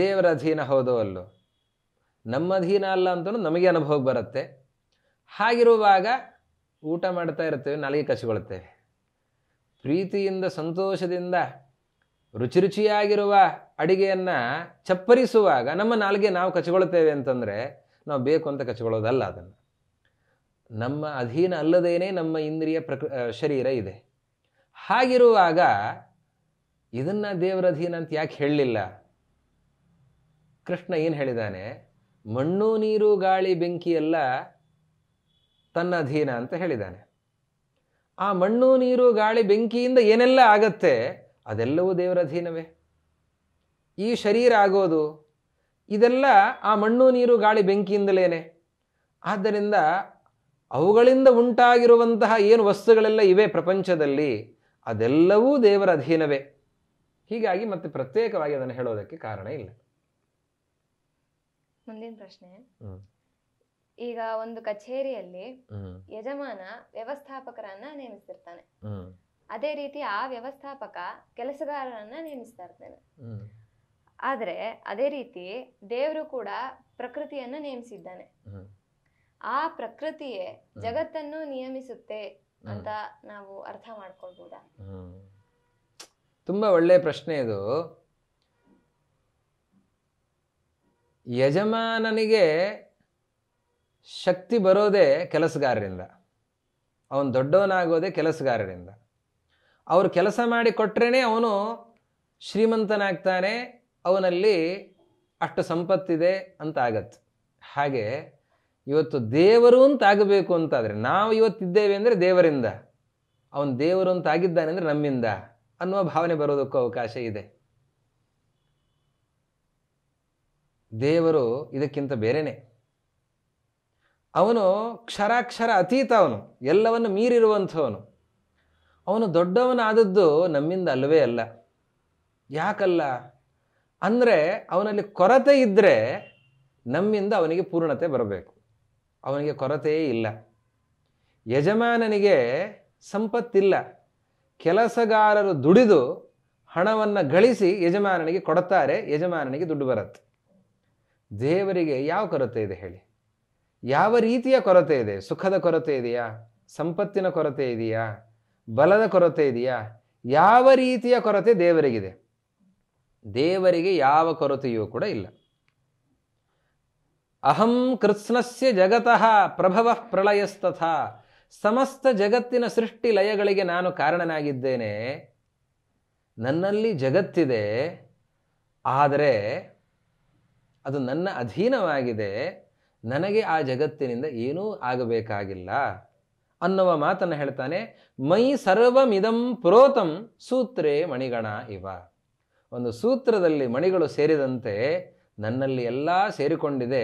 ದೇವರ ಅಧೀನ ಹೌದೋ ಅಲ್ಲೋ ನಮ್ಮ ಅಧೀನ ಅಲ್ಲ ಅಂತಲೂ ನಮಗೆ ಅನುಭವಕ್ಕೆ ಬರುತ್ತೆ ಹಾಗಿರುವಾಗ ಊಟ ಮಾಡ್ತಾ ಇರ್ತೇವೆ ನಾಲಿಗೆ ಕಚ್ಚಿಕೊಳ್ತೇವೆ ಪ್ರೀತಿಯಿಂದ ಸಂತೋಷದಿಂದ ರುಚಿ ರುಚಿಯಾಗಿರುವ ಅಡಿಗೆಯನ್ನು ಚಪ್ಪರಿಸುವಾಗ ನಮ್ಮ ನಾಲಿಗೆ ನಾವು ಕಚ್ಕೊಳ್ತೇವೆ ಅಂತಂದರೆ ನಾವು ಬೇಕು ಅಂತ ಕಚ್ಕೊಳ್ಳೋದಲ್ಲ ಅದನ್ನು ನಮ್ಮ ಅಧೀನ ಅಲ್ಲದೇನೆ ನಮ್ಮ ಇಂದ್ರಿಯ ಪ್ರಕೃ ಶರೀರ ಇದೆ ಹಾಗಿರುವಾಗ ಇದನ್ನು ದೇವರ ಅಧೀನ ಅಂತ ಯಾಕೆ ಹೇಳಲಿಲ್ಲ ಕೃಷ್ಣ ಏನು ಹೇಳಿದಾನೆ ಮಣ್ಣು ನೀರು ಗಾಳಿ ಬೆಂಕಿ ಎಲ್ಲ ತನ್ನ ಅಧೀನ ಅಂತ ಹೇಳಿದ್ದಾನೆ ಆ ಮಣ್ಣು ನೀರು ಗಾಳಿ ಬೆಂಕಿಯಿಂದ ಏನೆಲ್ಲ ಆಗತ್ತೆ ಅದೆಲ್ಲವೂ ದೇವರ ಅಧೀನವೇ ಈ ಶರೀರ ಆಗೋದು ಇದೆಲ್ಲ ಆ ಮಣ್ಣು ನೀರು ಗಾಳಿ ಬೆಂಕಿಯಿಂದಲೇನೆ ಆದ್ದರಿಂದ ಅವುಗಳಿಂದ ಉಂಟಾಗಿರುವಂತಹ ಏನು ವಸ್ತುಗಳೆಲ್ಲ ಇವೆ ಪ್ರಪಂಚದಲ್ಲಿ ಅದೆಲ್ಲವೂ ದೇವರ ಅಧೀನವೇ ಹೀಗಾಗಿ ಮತ್ತೆ ಪ್ರತ್ಯೇಕವಾಗಿ ಅದನ್ನು ಹೇಳೋದಕ್ಕೆ ಕಾರಣ ಇಲ್ಲ ಮುಂದಿನ ಪ್ರಶ್ನೆ ಈಗ ಒಂದು ಕಚೇರಿಯಲ್ಲಿ ಯಜಮಾನ ವ್ಯವಸ್ಥಾಪಕರನ್ನ ನೇಮಿಸ್ತಿರ್ತಾನೆ ಅದೇ ರೀತಿ ಆ ವ್ಯವಸ್ಥಾಪಕ ಕೆಲಸಗಾರರನ್ನ ನೇಮಿಸ್ತಾ ಇರ್ತಾನೆ ಆದ್ರೆ ಅದೇ ರೀತಿ ದೇವರು ಕೂಡ ಪ್ರಕೃತಿಯನ್ನ ನೇಮಿಸಿದ್ದಾನೆ ಆ ಪ್ರಕೃತಿಯೇ ಜಗತ್ತನ್ನು ನಿಯಮಿಸುತ್ತೆ ಅಂತ ನಾವು ಅರ್ಥ ಮಾಡ್ಕೊಳ್ಬಹುದಾ ತುಂಬ ಒಳ್ಳೆಯ ಪ್ರಶ್ನೆ ಇದು ಯಜಮಾನನಿಗೆ ಶಕ್ತಿ ಬರೋದೇ ಕೆಲಸಗಾರರಿಂದ ಅವನು ದೊಡ್ಡವನಾಗೋದೇ ಕೆಲಸಗಾರರಿಂದ ಅವರು ಕೆಲಸ ಮಾಡಿ ಕೊಟ್ರೇ ಅವನು ಶ್ರೀಮಂತನಾಗ್ತಾನೆ ಅವನಲ್ಲಿ ಅಷ್ಟು ಸಂಪತ್ತಿದೆ ಅಂತ ಆಗತ್ತೆ ಹಾಗೆ ಇವತ್ತು ದೇವರು ಅಂತಾಗಬೇಕು ಅಂತಾದರೆ ನಾವು ಇವತ್ತಿದ್ದೇವೆ ಅಂದರೆ ದೇವರಿಂದ ಅವನು ದೇವರು ಆಗಿದ್ದಾನೆ ಅಂದರೆ ನಮ್ಮಿಂದ ಅನ್ನುವ ಭಾವನೆ ಬರೋದಕ್ಕೂ ಅವಕಾಶ ಇದೆ ದೇವರು ಇದಕ್ಕಿಂತ ಬೇರೆನೆ ಅವನು ಕ್ಷರಾಕ್ಷರ ಅತೀತ ಅವನು ಎಲ್ಲವನ್ನು ಮೀರಿರುವಂಥವನು ಅವನು ದೊಡ್ಡವನಾದದ್ದು ನಮ್ಮಿಂದ ಅಲ್ಲವೇ ಅಲ್ಲ ಯಾಕಲ್ಲ ಅಂದರೆ ಅವನಲ್ಲಿ ಕೊರತೆ ಇದ್ದರೆ ನಮ್ಮಿಂದ ಅವನಿಗೆ ಪೂರ್ಣತೆ ಬರಬೇಕು ಅವನಿಗೆ ಕೊರತೆಯೇ ಇಲ್ಲ ಯಜಮಾನನಿಗೆ ಸಂಪತ್ತಿಲ್ಲ ಕೆಲಸಗಾರರು ದುಡಿದು ಹಣವನ್ನು ಗಳಿಸಿ ಯಜಮಾನನಿಗೆ ಕೊಡುತ್ತಾರೆ ಯಜಮಾನನಿಗೆ ದುಡ್ಡು ಬರುತ್ತೆ ದೇವರಿಗೆ ಯಾವ ಕೊರತೆ ಇದೆ ಹೇಳಿ ಯಾವ ರೀತಿಯ ಕೊರತೆ ಇದೆ ಸುಖದ ಕೊರತೆ ಇದೆಯಾ ಸಂಪತ್ತಿನ ಕೊರತೆ ಇದೆಯಾ ಬಲದ ಕೊರತೆ ಇದೆಯಾ ಯಾವ ರೀತಿಯ ಕೊರತೆ ದೇವರಿಗಿದೆ ದೇವರಿಗೆ ಯಾವ ಕೊರತೆಯೂ ಕೂಡ ಇಲ್ಲ ಅಹಂ ಕೃತ್ಸ್ನಸ್ಯ ಜಗತಃ ಪ್ರಭವ ಪ್ರಳಯಸ್ತಥ ಸಮಸ್ತ ಜಗತ್ತಿನ ಸೃಷ್ಟಿ ಲಯಗಳಿಗೆ ನಾನು ಕಾರಣನಾಗಿದ್ದೇನೆ ನನ್ನಲ್ಲಿ ಜಗತ್ತಿದೆ ಆದರೆ ಅದು ನನ್ನ ಅಧೀನವಾಗಿದೆ ನನಗೆ ಆ ಜಗತ್ತಿನಿಂದ ಏನೂ ಆಗಬೇಕಾಗಿಲ್ಲ ಅನ್ನುವ ಮಾತನ್ನು ಹೇಳ್ತಾನೆ ಮೈ ಸರ್ವಮಿದಂ ಪ್ರೋತಂ ಸೂತ್ರೇ ಮಣಿಗಣ ಇವ ಒಂದು ಸೂತ್ರದಲ್ಲಿ ಮಣಿಗಳು ಸೇರಿದಂತೆ ನನ್ನಲ್ಲಿ ಎಲ್ಲ ಸೇರಿಕೊಂಡಿದೆ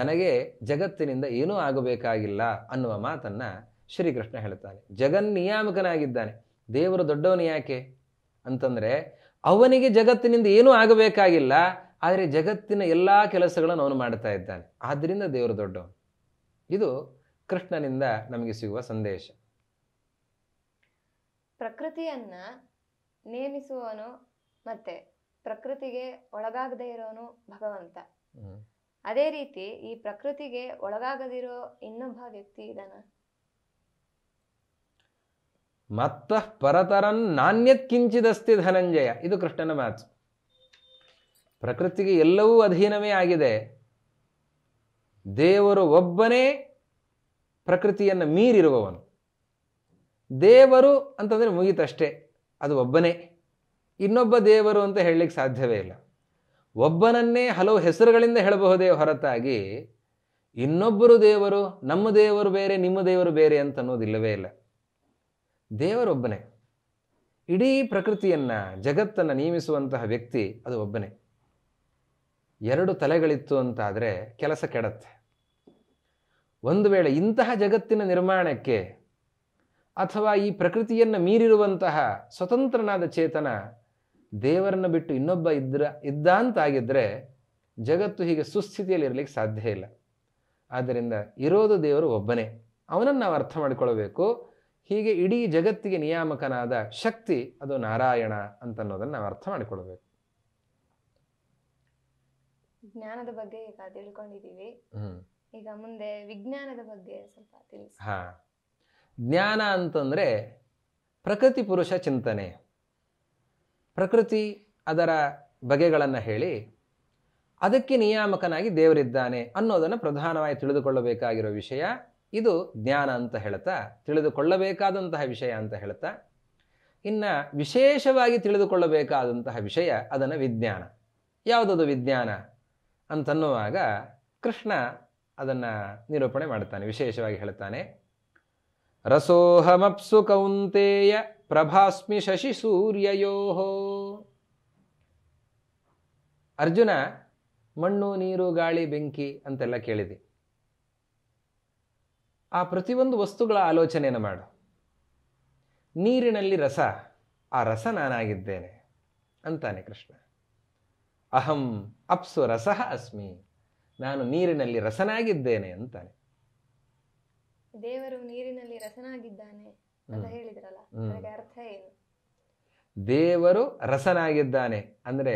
ನನಗೆ ಜಗತ್ತಿನಿಂದ ಏನೂ ಆಗಬೇಕಾಗಿಲ್ಲ ಅನ್ನುವ ಮಾತನ್ನು ಶ್ರೀಕೃಷ್ಣ ಹೇಳ್ತಾನೆ ಜಗನ್ ನಿಯಾಮಕನಾಗಿದ್ದಾನೆ ದೇವರು ದೊಡ್ಡವನು ಯಾಕೆ ಅಂತಂದರೆ ಅವನಿಗೆ ಜಗತ್ತಿನಿಂದ ಏನೂ ಆಗಬೇಕಾಗಿಲ್ಲ ಆದರೆ ಜಗತ್ತಿನ ಎಲ್ಲ ಕೆಲಸಗಳನ್ನು ಅವನು ಮಾಡ್ತಾ ಇದ್ದಾನೆ ಆದ್ದರಿಂದ ದೇವರು ದೊಡ್ಡವನು ಇದು ಕೃಷ್ಣನಿಂದ ನಮಗೆ ಸಿಗುವ ಸಂದೇಶ ಪ್ರಕೃತಿಯನ್ನ ನೇಮಿಸುವವನು ಮತ್ತೆ ಪ್ರಕೃತಿಗೆ ಒಳಗಾಗದೇ ಇರೋನು ಭಗವಂತ ಅದೇ ರೀತಿ ಈ ಪ್ರಕೃತಿಗೆ ಒಳಗಾಗದಿರೋ ಇನ್ನೊಬ್ಬ ವ್ಯಕ್ತಿ ಇದನ ಮತ್ತ ಪರತರನ್ ನಾಣ್ಯತ್ಕಿಂಚಿದಸ್ತಿ ಧನಂಜಯ ಇದು ಕೃಷ್ಣನ ಮಾತು ಪ್ರಕೃತಿಗೆ ಎಲ್ಲವೂ ಅಧೀನವೇ ಆಗಿದೆ ದೇವರು ಒಬ್ಬನೇ ಪ್ರಕೃತಿಯನ್ನು ಮೀರಿರುವವನು ದೇವರು ಅಂತಂದರೆ ಮುಗಿತಷ್ಟೇ ಅದು ಒಬ್ಬನೇ ಇನ್ನೊಬ್ಬ ದೇವರು ಅಂತ ಹೇಳಲಿಕ್ಕೆ ಸಾಧ್ಯವೇ ಇಲ್ಲ ಒಬ್ಬನನ್ನೇ ಹಲವು ಹೆಸರುಗಳಿಂದ ಹೇಳಬಹುದೇ ಹೊರತಾಗಿ ಇನ್ನೊಬ್ಬರು ದೇವರು ನಮ್ಮ ದೇವರು ಬೇರೆ ನಿಮ್ಮ ದೇವರು ಬೇರೆ ಅಂತ ಅನ್ನೋದಿಲ್ಲವೇ ಇಲ್ಲ ದೇವರೊಬ್ಬನೇ ಇಡೀ ಪ್ರಕೃತಿಯನ್ನು ಜಗತ್ತನ್ನು ನಿಯಮಿಸುವಂತಹ ವ್ಯಕ್ತಿ ಅದು ಒಬ್ಬನೇ ಎರಡು ತಲೆಗಳಿತ್ತು ಅಂತಾದರೆ ಕೆಲಸ ಕೆಡತ್ತೆ ಒಂದು ವೇಳೆ ಇಂತಹ ಜಗತ್ತಿನ ನಿರ್ಮಾಣಕ್ಕೆ ಅಥವಾ ಈ ಪ್ರಕೃತಿಯನ್ನು ಮೀರಿರುವಂತಹ ಸ್ವತಂತ್ರನಾದ ಚೇತನ ದೇವರನ್ನು ಬಿಟ್ಟು ಇನ್ನೊಬ್ಬ ಇದ್ರ ಇದ್ದಾಂತಾಗಿದ್ದರೆ ಜಗತ್ತು ಹೀಗೆ ಸುಸ್ಥಿತಿಯಲ್ಲಿ ಇರಲಿಕ್ಕೆ ಸಾಧ್ಯ ಇಲ್ಲ ಆದ್ದರಿಂದ ಇರೋದು ದೇವರು ಒಬ್ಬನೇ ಅವನನ್ನು ನಾವು ಅರ್ಥ ಮಾಡಿಕೊಳ್ಬೇಕು ಹೀಗೆ ಇಡೀ ಜಗತ್ತಿಗೆ ನಿಯಾಮಕನಾದ ಶಕ್ತಿ ಅದು ನಾರಾಯಣ ಅಂತನ್ನೋದನ್ನು ನಾವು ಅರ್ಥ ಮಾಡಿಕೊಳ್ಬೇಕು ಜ್ಞಾನದ ಬಗ್ಗೆ ಈಗ ತಿಳ್ಕೊಂಡಿದ್ದೀವಿ ಈಗ ಮುಂದೆ ವಿಜ್ಞಾನದ ಬಗ್ಗೆ ಸ್ವಲ್ಪ ತಿಳಿಸಿ ಹಾ ಜ್ಞಾನ ಅಂತಂದ್ರೆ ಪ್ರಕೃತಿ ಪುರುಷ ಚಿಂತನೆ ಪ್ರಕೃತಿ ಅದರ ಬಗೆಗಳನ್ನು ಹೇಳಿ ಅದಕ್ಕೆ ನಿಯಾಮಕನಾಗಿ ದೇವರಿದ್ದಾನೆ ಅನ್ನೋದನ್ನು ಪ್ರಧಾನವಾಗಿ ತಿಳಿದುಕೊಳ್ಳಬೇಕಾಗಿರೋ ವಿಷಯ ಇದು ಜ್ಞಾನ ಅಂತ ಹೇಳ್ತಾ ತಿಳಿದುಕೊಳ್ಳಬೇಕಾದಂತಹ ವಿಷಯ ಅಂತ ಹೇಳ್ತಾ ಇನ್ನು ವಿಶೇಷವಾಗಿ ತಿಳಿದುಕೊಳ್ಳಬೇಕಾದಂತಹ ವಿಷಯ ಅದನ್ನು ವಿಜ್ಞಾನ ಯಾವುದದು ವಿಜ್ಞಾನ ಅಂತನ್ನುವಾಗ ಕೃಷ್ಣ ಅದನ್ನು ನಿರೂಪಣೆ ಮಾಡ್ತಾನೆ ವಿಶೇಷವಾಗಿ ಹೇಳ್ತಾನೆ ರಸೋಹಮಪ್ಸು ಕೌಂತೆಯ ಪ್ರಭಾಸ್ಮಿ ಶಶಿ ಸೂರ್ಯಯೋಹೋ ಅರ್ಜುನ ಮಣ್ಣು ನೀರು ಗಾಳಿ ಬೆಂಕಿ ಅಂತೆಲ್ಲ ಕೇಳಿದೆ ಆ ಪ್ರತಿಯೊಂದು ವಸ್ತುಗಳ ಆಲೋಚನೆಯನ್ನು ಮಾಡು ನೀರಿನಲ್ಲಿ ರಸ ಆ ರಸ ನಾನಾಗಿದ್ದೇನೆ ಅಂತಾನೆ ಕೃಷ್ಣ ಅಹಂ ಅಪ್ಸು ರಸ ಅಸ್ಮಿ ನಾನು ನೀರಿನಲ್ಲಿ ರಸನಾಗಿದ್ದೇನೆ ಅಂತಾನೆ ದೇವರು ನೀರಿನಲ್ಲಿ ರಸನಾಗಿದ್ದಾನೆ ಅಂತ ಅರ್ಥ ದೇವರು ರಸನಾಗಿದ್ದಾನೆ ಅಂದರೆ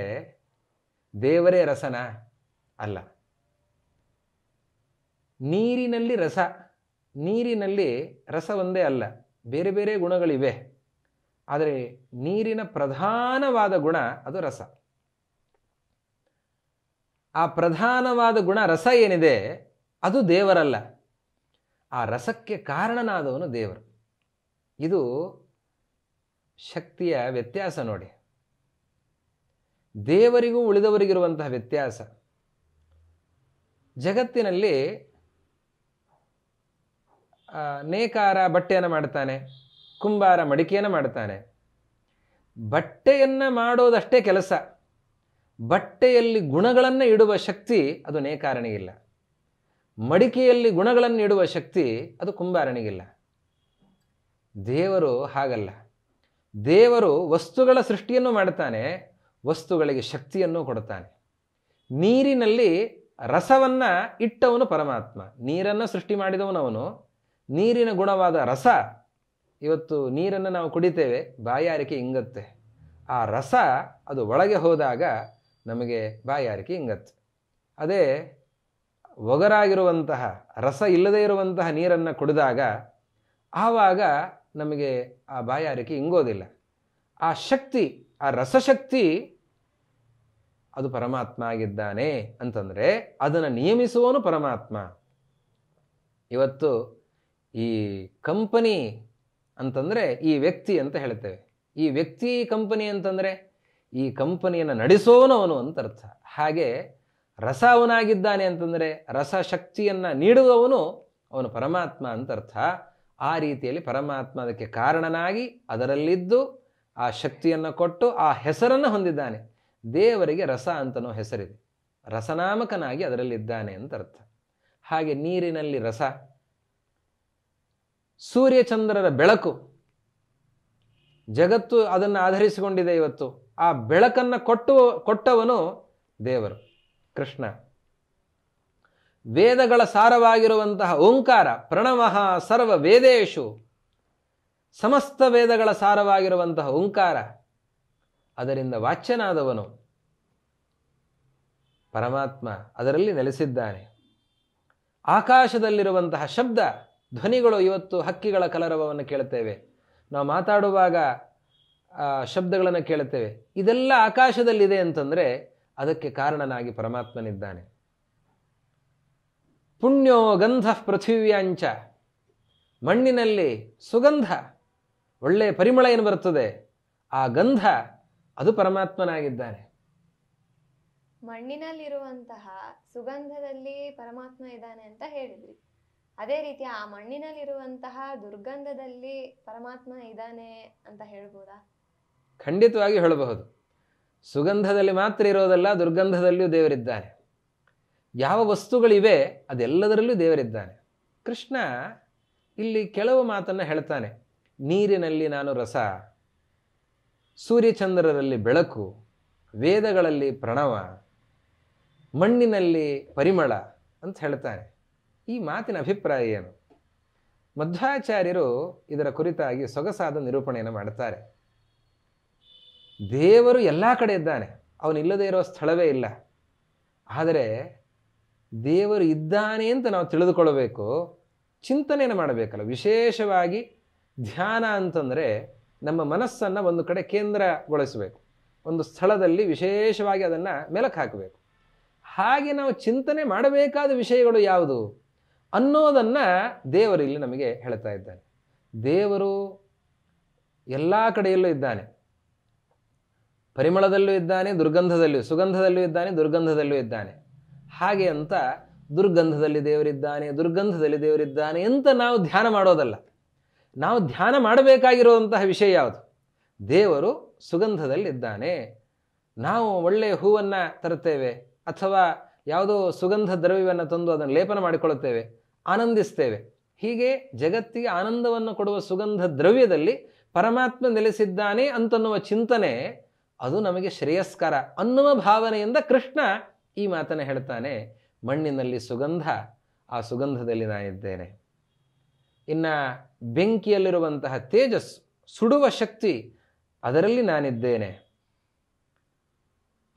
ದೇವರೇ ರಸನ ಅಲ್ಲ ನೀರಿನಲ್ಲಿ ರಸ ನೀರಿನಲ್ಲಿ ರಸ ಒಂದೇ ಅಲ್ಲ ಬೇರೆ ಬೇರೆ ಗುಣಗಳಿವೆ ಆದರೆ ನೀರಿನ ಪ್ರಧಾನವಾದ ಗುಣ ಅದು ರಸ ಆ ಪ್ರಧಾನವಾದ ಗುಣ ರಸ ಏನಿದೆ ಅದು ದೇವರಲ್ಲ ಆ ರಸಕ್ಕೆ ಕಾರಣನಾದವನು ದೇವರು ಇದು ಶಕ್ತಿಯ ವ್ಯತ್ಯಾಸ ನೋಡಿ ದೇವರಿಗೂ ಉಳಿದವರಿಗಿರುವಂತಹ ವ್ಯತ್ಯಾಸ ಜಗತ್ತಿನಲ್ಲಿ ನೇಕಾರ ಬಟ್ಟೆಯನ್ನು ಮಾಡ್ತಾನೆ ಕುಂಬಾರ ಮಡಿಕೆಯನ್ನು ಮಾಡ್ತಾನೆ ಬಟ್ಟೆಯನ್ನು ಮಾಡೋದಷ್ಟೇ ಕೆಲಸ ಬಟ್ಟೆಯಲ್ಲಿ ಗುಣಗಳನ್ನು ಇಡುವ ಶಕ್ತಿ ಅದು ನೇಕಾರನಿಗಿಲ್ಲ ಮಡಿಕೆಯಲ್ಲಿ ಗುಣಗಳನ್ನು ಇಡುವ ಶಕ್ತಿ ಅದು ಕುಂಬಾರನಿಗಿಲ್ಲ ದೇವರು ಹಾಗಲ್ಲ ದೇವರು ವಸ್ತುಗಳ ಸೃಷ್ಟಿಯನ್ನು ಮಾಡ್ತಾನೆ ವಸ್ತುಗಳಿಗೆ ಶಕ್ತಿಯನ್ನು ಕೊಡ್ತಾನೆ ನೀರಿನಲ್ಲಿ ರಸವನ್ನು ಇಟ್ಟವನು ಪರಮಾತ್ಮ ನೀರನ್ನು ಸೃಷ್ಟಿ ಮಾಡಿದವನು ಅವನು ನೀರಿನ ಗುಣವಾದ ರಸ ಇವತ್ತು ನೀರನ್ನು ನಾವು ಕುಡಿತೇವೆ ಬಾಯಾರಿಕೆ ಇಂಗತ್ತೆ ಆ ರಸ ಅದು ಒಳಗೆ ಹೋದಾಗ ನಮಗೆ ಬಾಯಾರಿಕೆ ಇಂಗತ್ತೆ ಅದೇ ಒಗರಾಗಿರುವಂತಹ ರಸ ಇಲ್ಲದೇ ಇರುವಂತಹ ನೀರನ್ನು ಕುಡಿದಾಗ ಆವಾಗ ನಮಗೆ ಆ ಬಾಯಾರಿಕೆ ಇಂಗೋದಿಲ್ಲ ಆ ಶಕ್ತಿ ಆ ರಸಶಕ್ತಿ ಅದು ಪರಮಾತ್ಮ ಆಗಿದ್ದಾನೆ ಅಂತಂದರೆ ಅದನ್ನು ನಿಯಮಿಸುವನು ಪರಮಾತ್ಮ ಇವತ್ತು ಈ ಕಂಪನಿ ಅಂತಂದರೆ ಈ ವ್ಯಕ್ತಿ ಅಂತ ಹೇಳ್ತೇವೆ ಈ ವ್ಯಕ್ತಿ ಕಂಪನಿ ಅಂತಂದರೆ ಈ ಕಂಪನಿಯನ್ನು ನಡೆಸೋನವನು ಅಂತ ಅರ್ಥ ಹಾಗೆ ರಸ ಅವನಾಗಿದ್ದಾನೆ ಅಂತಂದರೆ ರಸ ಶಕ್ತಿಯನ್ನು ನೀಡುವವನು ಅವನು ಪರಮಾತ್ಮ ಅಂತ ಅರ್ಥ ಆ ರೀತಿಯಲ್ಲಿ ಪರಮಾತ್ಮ ಅದಕ್ಕೆ ಕಾರಣನಾಗಿ ಅದರಲ್ಲಿದ್ದು ಆ ಶಕ್ತಿಯನ್ನು ಕೊಟ್ಟು ಆ ಹೆಸರನ್ನು ಹೊಂದಿದ್ದಾನೆ ದೇವರಿಗೆ ರಸ ಅಂತನೋ ಹೆಸರಿದೆ ರಸನಾಮಕನಾಗಿ ಅದರಲ್ಲಿದ್ದಾನೆ ಅಂತ ಅರ್ಥ ಹಾಗೆ ನೀರಿನಲ್ಲಿ ರಸ ಸೂರ್ಯಚಂದ್ರರ ಬೆಳಕು ಜಗತ್ತು ಅದನ್ನು ಆಧರಿಸಿಕೊಂಡಿದೆ ಇವತ್ತು ಆ ಬೆಳಕನ್ನು ಕೊಟ್ಟು ಕೊಟ್ಟವನು ದೇವರು ಕೃಷ್ಣ ವೇದಗಳ ಸಾರವಾಗಿರುವಂತಹ ಓಂಕಾರ ಪ್ರಣವಃ ಸರ್ವ ವೇದೇಶು ಸಮಸ್ತ ವೇದಗಳ ಸಾರವಾಗಿರುವಂತಹ ಓಂಕಾರ ಅದರಿಂದ ವಾಚ್ಯನಾದವನು ಪರಮಾತ್ಮ ಅದರಲ್ಲಿ ನೆಲೆಸಿದ್ದಾನೆ ಆಕಾಶದಲ್ಲಿರುವಂತಹ ಶಬ್ದ ಧ್ವನಿಗಳು ಇವತ್ತು ಹಕ್ಕಿಗಳ ಕಲರವವನ್ನು ಕೇಳುತ್ತೇವೆ ನಾವು ಮಾತಾಡುವಾಗ ಶಬ್ದಗಳನ್ನು ಕೇಳುತ್ತೇವೆ ಇದೆಲ್ಲ ಆಕಾಶದಲ್ಲಿದೆ ಅಂತಂದರೆ ಅದಕ್ಕೆ ಕಾರಣನಾಗಿ ಪರಮಾತ್ಮನಿದ್ದಾನೆ ಪುಣ್ಯೋ ಗಂಧ ಪೃಥಿವ್ಯಾಂಚ ಮಣ್ಣಿನಲ್ಲಿ ಸುಗಂಧ ಒಳ್ಳೆಯ ಪರಿಮಳ ಏನು ಬರುತ್ತದೆ ಆ ಗಂಧ ಅದು ಪರಮಾತ್ಮನಾಗಿದ್ದಾನೆ ಮಣ್ಣಿನಲ್ಲಿರುವಂತಹ ಸುಗಂಧದಲ್ಲಿ ಪರಮಾತ್ಮ ಇದ್ದಾನೆ ಅಂತ ಹೇಳಿದ್ರಿ ಅದೇ ರೀತಿ ಆ ಮಣ್ಣಿನಲ್ಲಿರುವಂತಹ ದುರ್ಗಂಧದಲ್ಲಿ ಪರಮಾತ್ಮ ಇದ್ದಾನೆ ಅಂತ ಹೇಳ್ಬೋದಾ ಖಂಡಿತವಾಗಿ ಹೇಳಬಹುದು ಸುಗಂಧದಲ್ಲಿ ಮಾತ್ರ ಇರೋದಲ್ಲ ದುರ್ಗಂಧದಲ್ಲಿಯೂ ದೇವರಿದ್ದಾನೆ ಯಾವ ವಸ್ತುಗಳಿವೆ ಅದೆಲ್ಲದರಲ್ಲೂ ದೇವರಿದ್ದಾನೆ ಕೃಷ್ಣ ಇಲ್ಲಿ ಕೆಲವು ಮಾತನ್ನು ಹೇಳ್ತಾನೆ ನೀರಿನಲ್ಲಿ ನಾನು ರಸ ಸೂರ್ಯಚಂದ್ರರಲ್ಲಿ ಬೆಳಕು ವೇದಗಳಲ್ಲಿ ಪ್ರಣವ ಮಣ್ಣಿನಲ್ಲಿ ಪರಿಮಳ ಅಂತ ಹೇಳ್ತಾನೆ ಈ ಮಾತಿನ ಅಭಿಪ್ರಾಯ ಏನು ಮಧ್ವಾಚಾರ್ಯರು ಇದರ ಕುರಿತಾಗಿ ಸೊಗಸಾದ ನಿರೂಪಣೆಯನ್ನು ಮಾಡುತ್ತಾರೆ ದೇವರು ಎಲ್ಲ ಕಡೆ ಇದ್ದಾನೆ ಅವನಿಲ್ಲದೇ ಇರೋ ಸ್ಥಳವೇ ಇಲ್ಲ ಆದರೆ ದೇವರು ಇದ್ದಾನೆ ಅಂತ ನಾವು ತಿಳಿದುಕೊಳ್ಳಬೇಕು ಚಿಂತನೆಯನ್ನು ಮಾಡಬೇಕಲ್ಲ ವಿಶೇಷವಾಗಿ ಧ್ಯಾನ ಅಂತಂದರೆ ನಮ್ಮ ಮನಸ್ಸನ್ನು ಒಂದು ಕಡೆ ಕೇಂದ್ರಗೊಳಿಸಬೇಕು ಒಂದು ಸ್ಥಳದಲ್ಲಿ ವಿಶೇಷವಾಗಿ ಅದನ್ನು ಮೆಲಕ್ಕೆ ಹಾಕಬೇಕು ಹಾಗೆ ನಾವು ಚಿಂತನೆ ಮಾಡಬೇಕಾದ ವಿಷಯಗಳು ಯಾವುದು ಅನ್ನೋದನ್ನು ದೇವರು ಇಲ್ಲಿ ನಮಗೆ ಹೇಳ್ತಾ ಇದ್ದಾನೆ ದೇವರು ಎಲ್ಲ ಕಡೆಯಲ್ಲೂ ಇದ್ದಾನೆ ಪರಿಮಳದಲ್ಲೂ ಇದ್ದಾನೆ ದುರ್ಗಂಧದಲ್ಲೂ ಸುಗಂಧದಲ್ಲೂ ಇದ್ದಾನೆ ದುರ್ಗಂಧದಲ್ಲೂ ಇದ್ದಾನೆ ಹಾಗೆ ಅಂತ ದುರ್ಗಂಧದಲ್ಲಿ ದೇವರಿದ್ದಾನೆ ದುರ್ಗಂಧದಲ್ಲಿ ದೇವರಿದ್ದಾನೆ ಅಂತ ನಾವು ಧ್ಯಾನ ಮಾಡೋದಲ್ಲ ನಾವು ಧ್ಯಾನ ಮಾಡಬೇಕಾಗಿರುವಂತಹ ವಿಷಯ ಯಾವುದು ದೇವರು ಸುಗಂಧದಲ್ಲಿದ್ದಾನೆ ನಾವು ಒಳ್ಳೆಯ ಹೂವನ್ನು ತರುತ್ತೇವೆ ಅಥವಾ ಯಾವುದೋ ಸುಗಂಧ ದ್ರವ್ಯವನ್ನು ತಂದು ಅದನ್ನು ಲೇಪನ ಮಾಡಿಕೊಳ್ಳುತ್ತೇವೆ ಆನಂದಿಸ್ತೇವೆ ಹೀಗೆ ಜಗತ್ತಿಗೆ ಆನಂದವನ್ನು ಕೊಡುವ ಸುಗಂಧ ದ್ರವ್ಯದಲ್ಲಿ ಪರಮಾತ್ಮ ನೆಲೆಸಿದ್ದಾನೆ ಅಂತನ್ನುವ ಚಿಂತನೆ ಅದು ನಮಗೆ ಶ್ರೇಯಸ್ಕರ ಅನ್ನುವ ಭಾವನೆಯಿಂದ ಕೃಷ್ಣ ಈ ಮಾತನ್ನು ಹೇಳ್ತಾನೆ ಮಣ್ಣಿನಲ್ಲಿ ಸುಗಂಧ ಆ ಸುಗಂಧದಲ್ಲಿ ನಾನಿದ್ದೇನೆ ಇನ್ನು ಬೆಂಕಿಯಲ್ಲಿರುವಂತಹ ತೇಜಸ್ಸು ಸುಡುವ ಶಕ್ತಿ ಅದರಲ್ಲಿ ನಾನಿದ್ದೇನೆ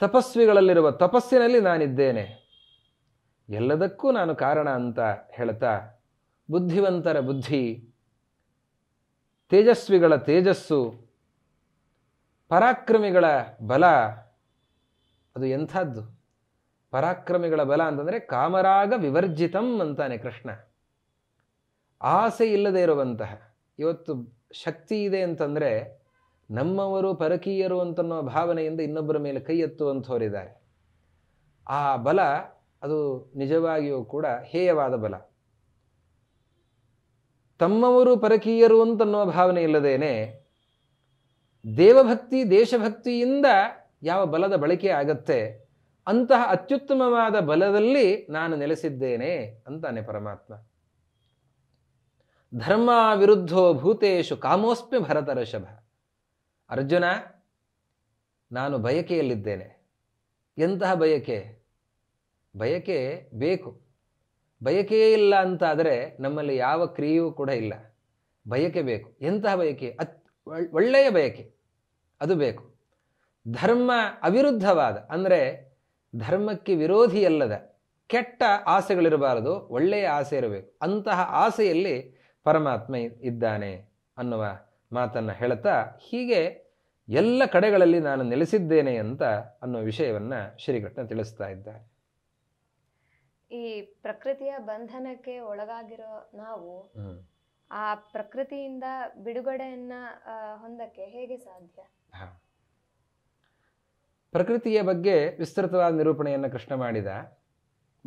ತಪಸ್ವಿಗಳಲ್ಲಿರುವ ತಪಸ್ಸಿನಲ್ಲಿ ನಾನಿದ್ದೇನೆ ಎಲ್ಲದಕ್ಕೂ ನಾನು ಕಾರಣ ಅಂತ ಹೇಳ್ತಾ ಬುದ್ಧಿವಂತರ ಬುದ್ಧಿ ತೇಜಸ್ವಿಗಳ ತೇಜಸ್ಸು ಪರಾಕ್ರಮಿಗಳ ಬಲ ಅದು ಎಂಥದ್ದು ಪರಾಕ್ರಮಿಗಳ ಬಲ ಅಂತಂದರೆ ಕಾಮರಾಗ ವಿವರ್ಜಿತಂ ಅಂತಾನೆ ಕೃಷ್ಣ ಆಸೆ ಇಲ್ಲದೆ ಇರುವಂತಹ ಇವತ್ತು ಶಕ್ತಿ ಇದೆ ಅಂತಂದರೆ ನಮ್ಮವರು ಪರಕೀಯರು ಅಂತನ್ನೋ ಭಾವನೆಯಿಂದ ಇನ್ನೊಬ್ಬರ ಮೇಲೆ ಕೈ ಎತ್ತುವಂಥವರಿದ್ದಾರೆ ಆ ಬಲ ಅದು ನಿಜವಾಗಿಯೂ ಕೂಡ ಹೇಯವಾದ ಬಲ ತಮ್ಮವರು ಪರಕೀಯರು ಅಂತನ್ನುವ ಭಾವನೆ ಇಲ್ಲದೇನೆ ದೇವಭಕ್ತಿ ದೇಶಭಕ್ತಿಯಿಂದ ಯಾವ ಬಲದ ಬಳಕೆ ಆಗತ್ತೆ ಅಂತಹ ಅತ್ಯುತ್ತಮವಾದ ಬಲದಲ್ಲಿ ನಾನು ನೆಲೆಸಿದ್ದೇನೆ ಅಂತಾನೆ ಪರಮಾತ್ಮ ಧರ್ಮ ವಿರುದ್ಧೋ ಭೂತೇಶು ಕಾಮೋಸ್ಮಿ ಭರತರಷಭ ಅರ್ಜುನ ನಾನು ಬಯಕೆಯಲ್ಲಿದ್ದೇನೆ ಎಂತಹ ಬಯಕೆ ಬಯಕೆ ಬೇಕು ಬಯಕೆಯೇ ಇಲ್ಲ ಅಂತಾದರೆ ನಮ್ಮಲ್ಲಿ ಯಾವ ಕ್ರಿಯೆಯೂ ಕೂಡ ಇಲ್ಲ ಬಯಕೆ ಬೇಕು ಎಂತಹ ಬಯಕೆ ಅತ್ ಒಳ್ಳೆಯ ಬಯಕೆ ಅದು ಬೇಕು ಧರ್ಮ ಅವಿರುದ್ಧವಾದ ಅಂದರೆ ಧರ್ಮಕ್ಕೆ ವಿರೋಧಿಯಲ್ಲದ ಕೆಟ್ಟ ಆಸೆಗಳಿರಬಾರದು ಒಳ್ಳೆಯ ಆಸೆ ಇರಬೇಕು ಅಂತಹ ಆಸೆಯಲ್ಲಿ ಪರಮಾತ್ಮ ಇದ್ದಾನೆ ಅನ್ನುವ ಮಾತನ್ನು ಹೇಳ್ತಾ ಹೀಗೆ ಎಲ್ಲ ಕಡೆಗಳಲ್ಲಿ ನಾನು ನೆಲೆಸಿದ್ದೇನೆ ಅಂತ ಅನ್ನೋ ವಿಷಯವನ್ನು ಶ್ರೀಕೃಷ್ಣ ತಿಳಿಸ್ತಾ ಇದ್ದಾನೆ ಈ ಪ್ರಕೃತಿಯ ಬಂಧನಕ್ಕೆ ಒಳಗಾಗಿರೋ ನಾವು ಆ ಪ್ರಕೃತಿಯಿಂದ ಬಿಡುಗಡೆಯನ್ನ ಹೊಂದಕ್ಕೆ ಹೇಗೆ ಸಾಧ್ಯ ಪ್ರಕೃತಿಯ ಬಗ್ಗೆ ವಿಸ್ತೃತವಾದ ನಿರೂಪಣೆಯನ್ನು ಕೃಷ್ಣ ಮಾಡಿದ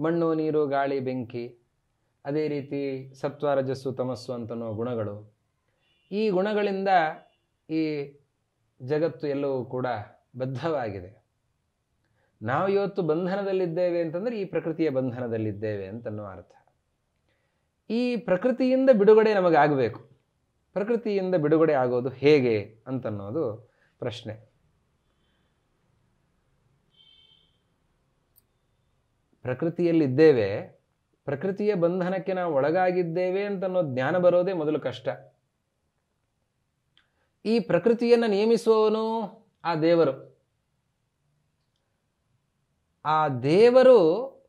ಮಣ್ಣು ನೀರು ಗಾಳಿ ಬೆಂಕಿ ಅದೇ ರೀತಿ ಸತ್ವರಜಸ್ಸು ತಮಸ್ಸು ಅಂತನೋ ಗುಣಗಳು ಈ ಗುಣಗಳಿಂದ ಈ ಜಗತ್ತು ಎಲ್ಲವೂ ಕೂಡ ಬದ್ಧವಾಗಿದೆ ನಾವು ಇವತ್ತು ಬಂಧನದಲ್ಲಿದ್ದೇವೆ ಅಂತಂದರೆ ಈ ಪ್ರಕೃತಿಯ ಬಂಧನದಲ್ಲಿದ್ದೇವೆ ಅಂತನ್ನುವ ಅರ್ಥ ಈ ಪ್ರಕೃತಿಯಿಂದ ಬಿಡುಗಡೆ ನಮಗಾಗಬೇಕು ಪ್ರಕೃತಿಯಿಂದ ಬಿಡುಗಡೆ ಆಗೋದು ಹೇಗೆ ಅಂತನ್ನೋದು ಪ್ರಶ್ನೆ ಪ್ರಕೃತಿಯಲ್ಲಿದ್ದೇವೆ ಪ್ರಕೃತಿಯ ಬಂಧನಕ್ಕೆ ನಾವು ಒಳಗಾಗಿದ್ದೇವೆ ಅಂತನ್ನೋ ಜ್ಞಾನ ಬರೋದೇ ಮೊದಲು ಕಷ್ಟ ಈ ಪ್ರಕೃತಿಯನ್ನು ನಿಯಮಿಸುವವನು ಆ ದೇವರು ಆ ದೇವರು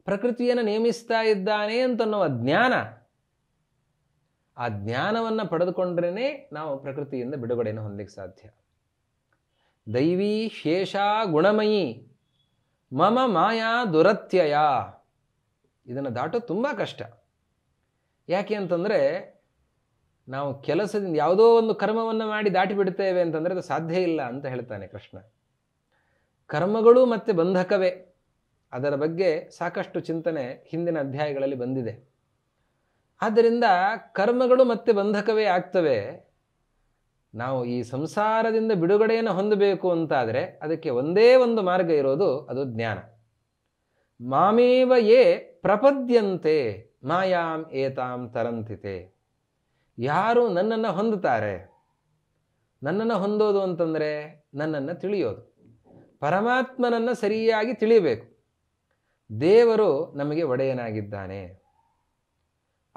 ಪ್ರಕೃತಿಯನ್ನು ನೇಮಿಸ್ತಾ ಇದ್ದಾನೆ ಅಂತನ್ನುವ ಜ್ಞಾನ ಆ ಜ್ಞಾನವನ್ನು ಪಡೆದುಕೊಂಡ್ರೇ ನಾವು ಪ್ರಕೃತಿಯಿಂದ ಬಿಡುಗಡೆಯನ್ನು ಹೊಂದಲಿಕ್ಕೆ ಸಾಧ್ಯ ದೈವಿ ಶೇಷಾ ಗುಣಮಯಿ ಮಮ ಮಾಯಾ ದುರತ್ಯಯ ಇದನ್ನು ದಾಟೋದು ತುಂಬ ಕಷ್ಟ ಯಾಕೆ ಅಂತಂದರೆ ನಾವು ಕೆಲಸದಿಂದ ಯಾವುದೋ ಒಂದು ಕರ್ಮವನ್ನು ಮಾಡಿ ದಾಟಿ ಅಂತಂದರೆ ಅದು ಸಾಧ್ಯ ಇಲ್ಲ ಅಂತ ಹೇಳ್ತಾನೆ ಕೃಷ್ಣ ಕರ್ಮಗಳು ಮತ್ತೆ ಬಂಧಕವೇ ಅದರ ಬಗ್ಗೆ ಸಾಕಷ್ಟು ಚಿಂತನೆ ಹಿಂದಿನ ಅಧ್ಯಾಯಗಳಲ್ಲಿ ಬಂದಿದೆ ಆದ್ದರಿಂದ ಕರ್ಮಗಳು ಮತ್ತೆ ಬಂಧಕವೇ ಆಗ್ತವೆ ನಾವು ಈ ಸಂಸಾರದಿಂದ ಬಿಡುಗಡೆಯನ್ನು ಹೊಂದಬೇಕು ಅಂತಾದರೆ ಅದಕ್ಕೆ ಒಂದೇ ಒಂದು ಮಾರ್ಗ ಇರೋದು ಅದು ಜ್ಞಾನ ಮಾಮೇವ ಯೇ ಪ್ರಪದ್ಯಂತೆ ಮಾಯಾಂ ಏತಾಂ ತರಂತಿತೆ ಯಾರು ನನ್ನನ್ನು ಹೊಂದುತ್ತಾರೆ ನನ್ನನ್ನು ಹೊಂದೋದು ಅಂತಂದರೆ ನನ್ನನ್ನು ತಿಳಿಯೋದು ಪರಮಾತ್ಮನನ್ನು ಸರಿಯಾಗಿ ತಿಳಿಯಬೇಕು ದೇವರು ನಮಗೆ ಒಡೆಯನಾಗಿದ್ದಾನೆ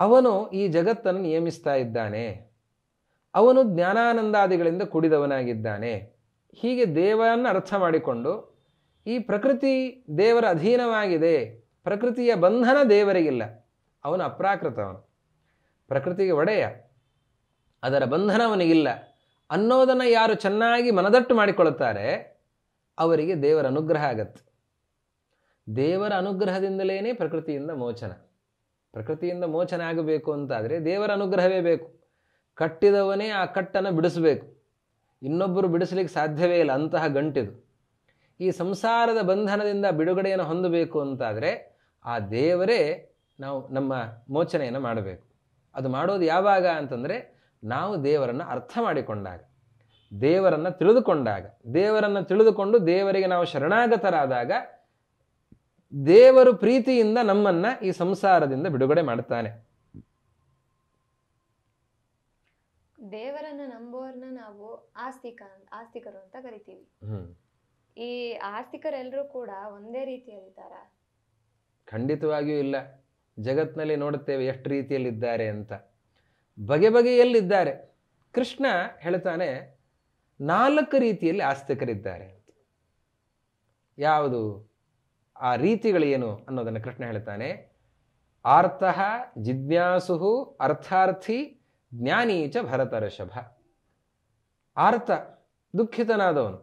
ಅವನು ಈ ಜಗತ್ತನ್ನು ನಿಯಮಿಸ್ತಾ ಇದ್ದಾನೆ ಅವನು ಜ್ಞಾನಾನಂದಾದಿಗಳಿಂದ ಕೂಡಿದವನಾಗಿದ್ದಾನೆ ಹೀಗೆ ದೇವರನ್ನು ಅರ್ಥ ಮಾಡಿಕೊಂಡು ಈ ಪ್ರಕೃತಿ ದೇವರ ಅಧೀನವಾಗಿದೆ ಪ್ರಕೃತಿಯ ಬಂಧನ ದೇವರಿಗಿಲ್ಲ ಅವನು ಅಪ್ರಾಕೃತವನು ಪ್ರಕೃತಿಗೆ ಒಡೆಯ ಅದರ ಬಂಧನ ಅವನಿಗಿಲ್ಲ ಅನ್ನೋದನ್ನು ಯಾರು ಚೆನ್ನಾಗಿ ಮನದಟ್ಟು ಮಾಡಿಕೊಳ್ಳುತ್ತಾರೆ ಅವರಿಗೆ ದೇವರ ಅನುಗ್ರಹ ಆಗತ್ತೆ ದೇವರ ಅನುಗ್ರಹದಿಂದಲೇ ಪ್ರಕೃತಿಯಿಂದ ಮೋಚನ ಪ್ರಕೃತಿಯಿಂದ ಮೋಚನ ಆಗಬೇಕು ಅಂತಾದರೆ ದೇವರ ಅನುಗ್ರಹವೇ ಬೇಕು ಕಟ್ಟಿದವನೇ ಆ ಕಟ್ಟನ್ನು ಬಿಡಿಸಬೇಕು ಇನ್ನೊಬ್ಬರು ಬಿಡಿಸಲಿಕ್ಕೆ ಸಾಧ್ಯವೇ ಇಲ್ಲ ಅಂತಹ ಗಂಟಿದು ಈ ಸಂಸಾರದ ಬಂಧನದಿಂದ ಬಿಡುಗಡೆಯನ್ನು ಹೊಂದಬೇಕು ಅಂತಾದರೆ ಆ ದೇವರೇ ನಾವು ನಮ್ಮ ಮೋಚನೆಯನ್ನು ಮಾಡಬೇಕು ಅದು ಮಾಡೋದು ಯಾವಾಗ ಅಂತಂದರೆ ನಾವು ದೇವರನ್ನು ಅರ್ಥ ಮಾಡಿಕೊಂಡಾಗ ದೇವರನ್ನು ತಿಳಿದುಕೊಂಡಾಗ ದೇವರನ್ನು ತಿಳಿದುಕೊಂಡು ದೇವರಿಗೆ ನಾವು ಶರಣಾಗತರಾದಾಗ ದೇವರು ಪ್ರೀತಿಯಿಂದ ನಮ್ಮನ್ನ ಈ ಸಂಸಾರದಿಂದ ಬಿಡುಗಡೆ ಮಾಡುತ್ತಾನೆ ದೇವರನ್ನ ನಂಬುವವ್ರನ್ನ ನಾವು ಆಸ್ತಿಕ ಆಸ್ತಿಕರು ಅಂತ ಕರಿತೀವಿ ಈ ಆಸ್ತಿಕರೆಲ್ಲರೂ ಕೂಡ ಒಂದೇ ರೀತಿಯಲ್ಲಿದ್ದಾರ ಖಂಡಿತವಾಗಿಯೂ ಇಲ್ಲ ಜಗತ್ನಲ್ಲಿ ನೋಡುತ್ತೇವೆ ಎಷ್ಟು ರೀತಿಯಲ್ಲಿದ್ದಾರೆ ಅಂತ ಬಗೆ ಬಗೆಯಲ್ಲಿದ್ದಾರೆ ಕೃಷ್ಣ ಹೇಳ್ತಾನೆ ನಾಲ್ಕು ರೀತಿಯಲ್ಲಿ ಆಸ್ತಿಕರಿದ್ದಾರೆ ಯಾವುದು ಆ ರೀತಿಗಳೇನು ಅನ್ನೋದನ್ನು ಕೃಷ್ಣ ಹೇಳ್ತಾನೆ ಆರ್ಥ ಜಿಜ್ಞಾಸು ಅರ್ಥಾರ್ಥಿ ಜ್ಞಾನೀಚ ಚ ಭರತರಷಭ ಆರ್ತ ದುಃಖಿತನಾದವನು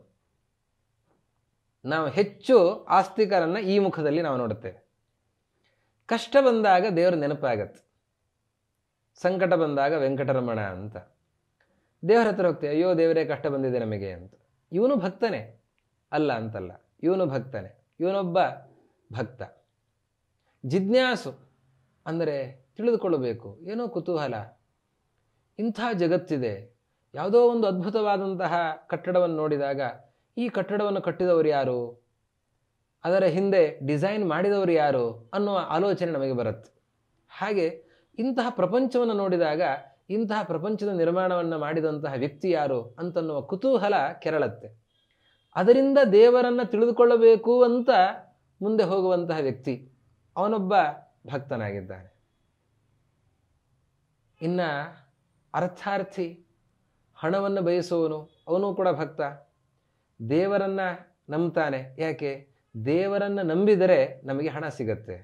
ನಾವು ಹೆಚ್ಚು ಆಸ್ತಿಕರನ್ನು ಈ ಮುಖದಲ್ಲಿ ನಾವು ನೋಡುತ್ತೇವೆ ಕಷ್ಟ ಬಂದಾಗ ದೇವರು ನೆನಪಾಗತ್ತೆ ಸಂಕಟ ಬಂದಾಗ ವೆಂಕಟರಮಣ ಅಂತ ದೇವರ ಹತ್ರ ಹೋಗ್ತೇವೆ ಅಯ್ಯೋ ದೇವರೇ ಕಷ್ಟ ಬಂದಿದೆ ನಮಗೆ ಅಂತ ಇವನು ಭಕ್ತನೇ ಅಲ್ಲ ಅಂತಲ್ಲ ಇವನು ಭಕ್ತನೇ ಇವನೊಬ್ಬ ಭಕ್ತ ಜಿಜ್ಞಾಸು ಅಂದರೆ ತಿಳಿದುಕೊಳ್ಳಬೇಕು ಏನೋ ಕುತೂಹಲ ಇಂಥ ಜಗತ್ತಿದೆ ಯಾವುದೋ ಒಂದು ಅದ್ಭುತವಾದಂತಹ ಕಟ್ಟಡವನ್ನು ನೋಡಿದಾಗ ಈ ಕಟ್ಟಡವನ್ನು ಕಟ್ಟಿದವರು ಯಾರು ಅದರ ಹಿಂದೆ ಡಿಸೈನ್ ಮಾಡಿದವರು ಯಾರು ಅನ್ನುವ ಆಲೋಚನೆ ನಮಗೆ ಬರುತ್ತೆ ಹಾಗೆ ಇಂತಹ ಪ್ರಪಂಚವನ್ನು ನೋಡಿದಾಗ ಇಂತಹ ಪ್ರಪಂಚದ ನಿರ್ಮಾಣವನ್ನು ಮಾಡಿದಂತಹ ವ್ಯಕ್ತಿ ಯಾರು ಅಂತನ್ನುವ ಕುತೂಹಲ ಕೆರಳತ್ತೆ ಅದರಿಂದ ದೇವರನ್ನು ತಿಳಿದುಕೊಳ್ಳಬೇಕು ಅಂತ ಮುಂದೆ ಹೋಗುವಂತಹ ವ್ಯಕ್ತಿ ಅವನೊಬ್ಬ ಭಕ್ತನಾಗಿದ್ದಾನೆ ಇನ್ನು ಅರ್ಥಾರ್ಥಿ ಹಣವನ್ನು ಬಯಸುವನು ಅವನು ಕೂಡ ಭಕ್ತ ದೇವರನ್ನು ನಂಬ್ತಾನೆ ಯಾಕೆ ದೇವರನ್ನು ನಂಬಿದರೆ ನಮಗೆ ಹಣ ಸಿಗತ್ತೆ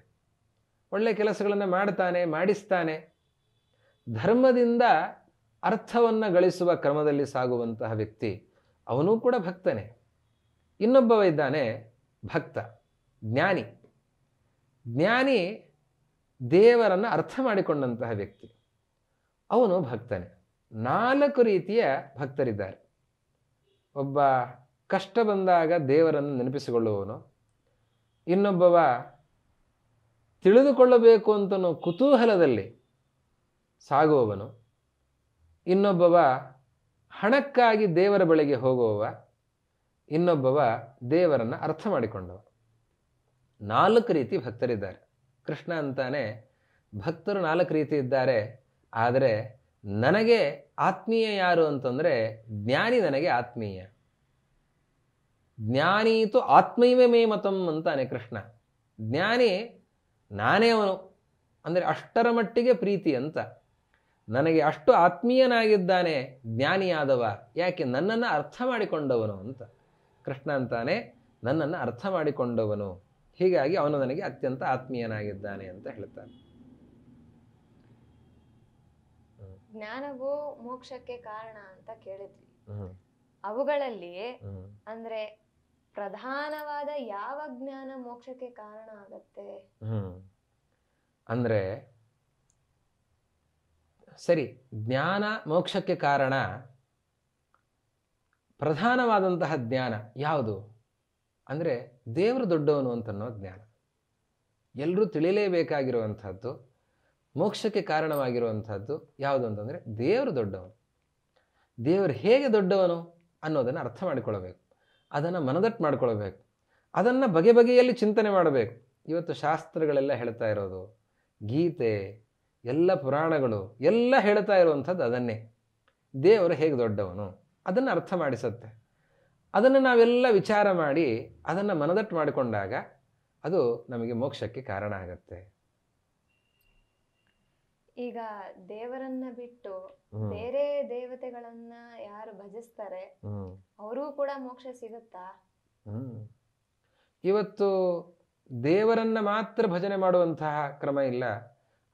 ಒಳ್ಳೆ ಕೆಲಸಗಳನ್ನು ಮಾಡ್ತಾನೆ ಮಾಡಿಸ್ತಾನೆ ಧರ್ಮದಿಂದ ಅರ್ಥವನ್ನು ಗಳಿಸುವ ಕ್ರಮದಲ್ಲಿ ಸಾಗುವಂತಹ ವ್ಯಕ್ತಿ ಅವನೂ ಕೂಡ ಭಕ್ತನೇ ಇನ್ನೊಬ್ಬವ ಇದ್ದಾನೆ ಭಕ್ತ ಜ್ಞಾನಿ ಜ್ಞಾನಿ ದೇವರನ್ನು ಅರ್ಥ ಮಾಡಿಕೊಂಡಂತಹ ವ್ಯಕ್ತಿ ಅವನು ಭಕ್ತನೇ ನಾಲ್ಕು ರೀತಿಯ ಭಕ್ತರಿದ್ದಾರೆ ಒಬ್ಬ ಕಷ್ಟ ಬಂದಾಗ ದೇವರನ್ನು ನೆನಪಿಸಿಕೊಳ್ಳುವವನು ಇನ್ನೊಬ್ಬವ ತಿಳಿದುಕೊಳ್ಳಬೇಕು ಅಂತನೋ ಕುತೂಹಲದಲ್ಲಿ ಸಾಗುವವನು ಇನ್ನೊಬ್ಬವ ಹಣಕ್ಕಾಗಿ ದೇವರ ಬಳಿಗೆ ಹೋಗುವವ ಇನ್ನೊಬ್ಬವ ದೇವರನ್ನು ಅರ್ಥ ಮಾಡಿಕೊಂಡವ ನಾಲ್ಕು ರೀತಿ ಭಕ್ತರಿದ್ದಾರೆ ಕೃಷ್ಣ ಅಂತಾನೆ ಭಕ್ತರು ನಾಲ್ಕು ರೀತಿ ಇದ್ದಾರೆ ಆದರೆ ನನಗೆ ಆತ್ಮೀಯ ಯಾರು ಅಂತಂದರೆ ಜ್ಞಾನಿ ನನಗೆ ಆತ್ಮೀಯ ಜ್ಞಾನೀತು ಆತ್ಮೈವೇ ಮೇ ಮತಂ ಅಂತಾನೆ ಕೃಷ್ಣ ಜ್ಞಾನಿ ನಾನೇ ಅವನು ಅಂದರೆ ಅಷ್ಟರ ಮಟ್ಟಿಗೆ ಪ್ರೀತಿ ಅಂತ ನನಗೆ ಅಷ್ಟು ಆತ್ಮೀಯನಾಗಿದ್ದಾನೆ ಜ್ಞಾನಿಯಾದವ ಯಾಕೆ ನನ್ನನ್ನು ಅರ್ಥ ಮಾಡಿಕೊಂಡವನು ಅಂತ ಕೃಷ್ಣ ಅಂತಾನೆ ನನ್ನನ್ನು ಅರ್ಥ ಮಾಡಿಕೊಂಡವನು ಹೀಗಾಗಿ ಅವನು ನನಗೆ ಅತ್ಯಂತ ಆತ್ಮೀಯನಾಗಿದ್ದಾನೆ ಅಂತ ಹೇಳ್ತಾನೆ ಜ್ಞಾನವು ಮೋಕ್ಷಕ್ಕೆ ಕಾರಣ ಅಂತ ಕೇಳಿದ್ವಿ ಅವುಗಳಲ್ಲಿ ಅಂದ್ರೆ ಪ್ರಧಾನವಾದ ಯಾವ ಜ್ಞಾನ ಮೋಕ್ಷಕ್ಕೆ ಕಾರಣ ಆಗತ್ತೆ ಅಂದ್ರೆ ಸರಿ ಜ್ಞಾನ ಮೋಕ್ಷಕ್ಕೆ ಕಾರಣ ಪ್ರಧಾನವಾದಂತಹ ಜ್ಞಾನ ಯಾವುದು ಅಂದರೆ ದೇವರು ದೊಡ್ಡವನು ಅಂತನ್ನೋ ಜ್ಞಾನ ಎಲ್ಲರೂ ತಿಳಿಯಲೇಬೇಕಾಗಿರುವಂಥದ್ದು ಮೋಕ್ಷಕ್ಕೆ ಕಾರಣವಾಗಿರುವಂಥದ್ದು ಯಾವುದು ಅಂತಂದರೆ ದೇವರು ದೊಡ್ಡವನು ದೇವರು ಹೇಗೆ ದೊಡ್ಡವನು ಅನ್ನೋದನ್ನು ಅರ್ಥ ಮಾಡಿಕೊಳ್ಳಬೇಕು ಅದನ್ನು ಮನದಟ್ಟು ಮಾಡಿಕೊಳ್ಬೇಕು ಅದನ್ನು ಬಗೆ ಬಗೆಯಲ್ಲಿ ಚಿಂತನೆ ಮಾಡಬೇಕು ಇವತ್ತು ಶಾಸ್ತ್ರಗಳೆಲ್ಲ ಹೇಳ್ತಾ ಇರೋದು ಗೀತೆ ಎಲ್ಲ ಪುರಾಣಗಳು ಎಲ್ಲ ಹೇಳ್ತಾ ಇರುವಂಥದ್ದು ಅದನ್ನೇ ದೇವರು ಹೇಗೆ ದೊಡ್ಡವನು ಅದನ್ನು ಅರ್ಥ ಮಾಡಿಸುತ್ತೆ ಅದನ್ನು ನಾವೆಲ್ಲ ವಿಚಾರ ಮಾಡಿ ಅದನ್ನು ಮನದಟ್ಟು ಮಾಡಿಕೊಂಡಾಗ ಅದು ನಮಗೆ ಮೋಕ್ಷಕ್ಕೆ ಕಾರಣ ಆಗುತ್ತೆ ಈಗ ದೇವರನ್ನ ಬಿಟ್ಟು ಬೇರೆ ದೇವತೆಗಳನ್ನ ಯಾರು ಭಜಿಸ್ತಾರೆ ಅವರು ಕೂಡ ಮೋಕ್ಷ ಸಿಗುತ್ತಾ ಇವತ್ತು ದೇವರನ್ನ ಮಾತ್ರ ಭಜನೆ ಮಾಡುವಂತಹ ಕ್ರಮ ಇಲ್ಲ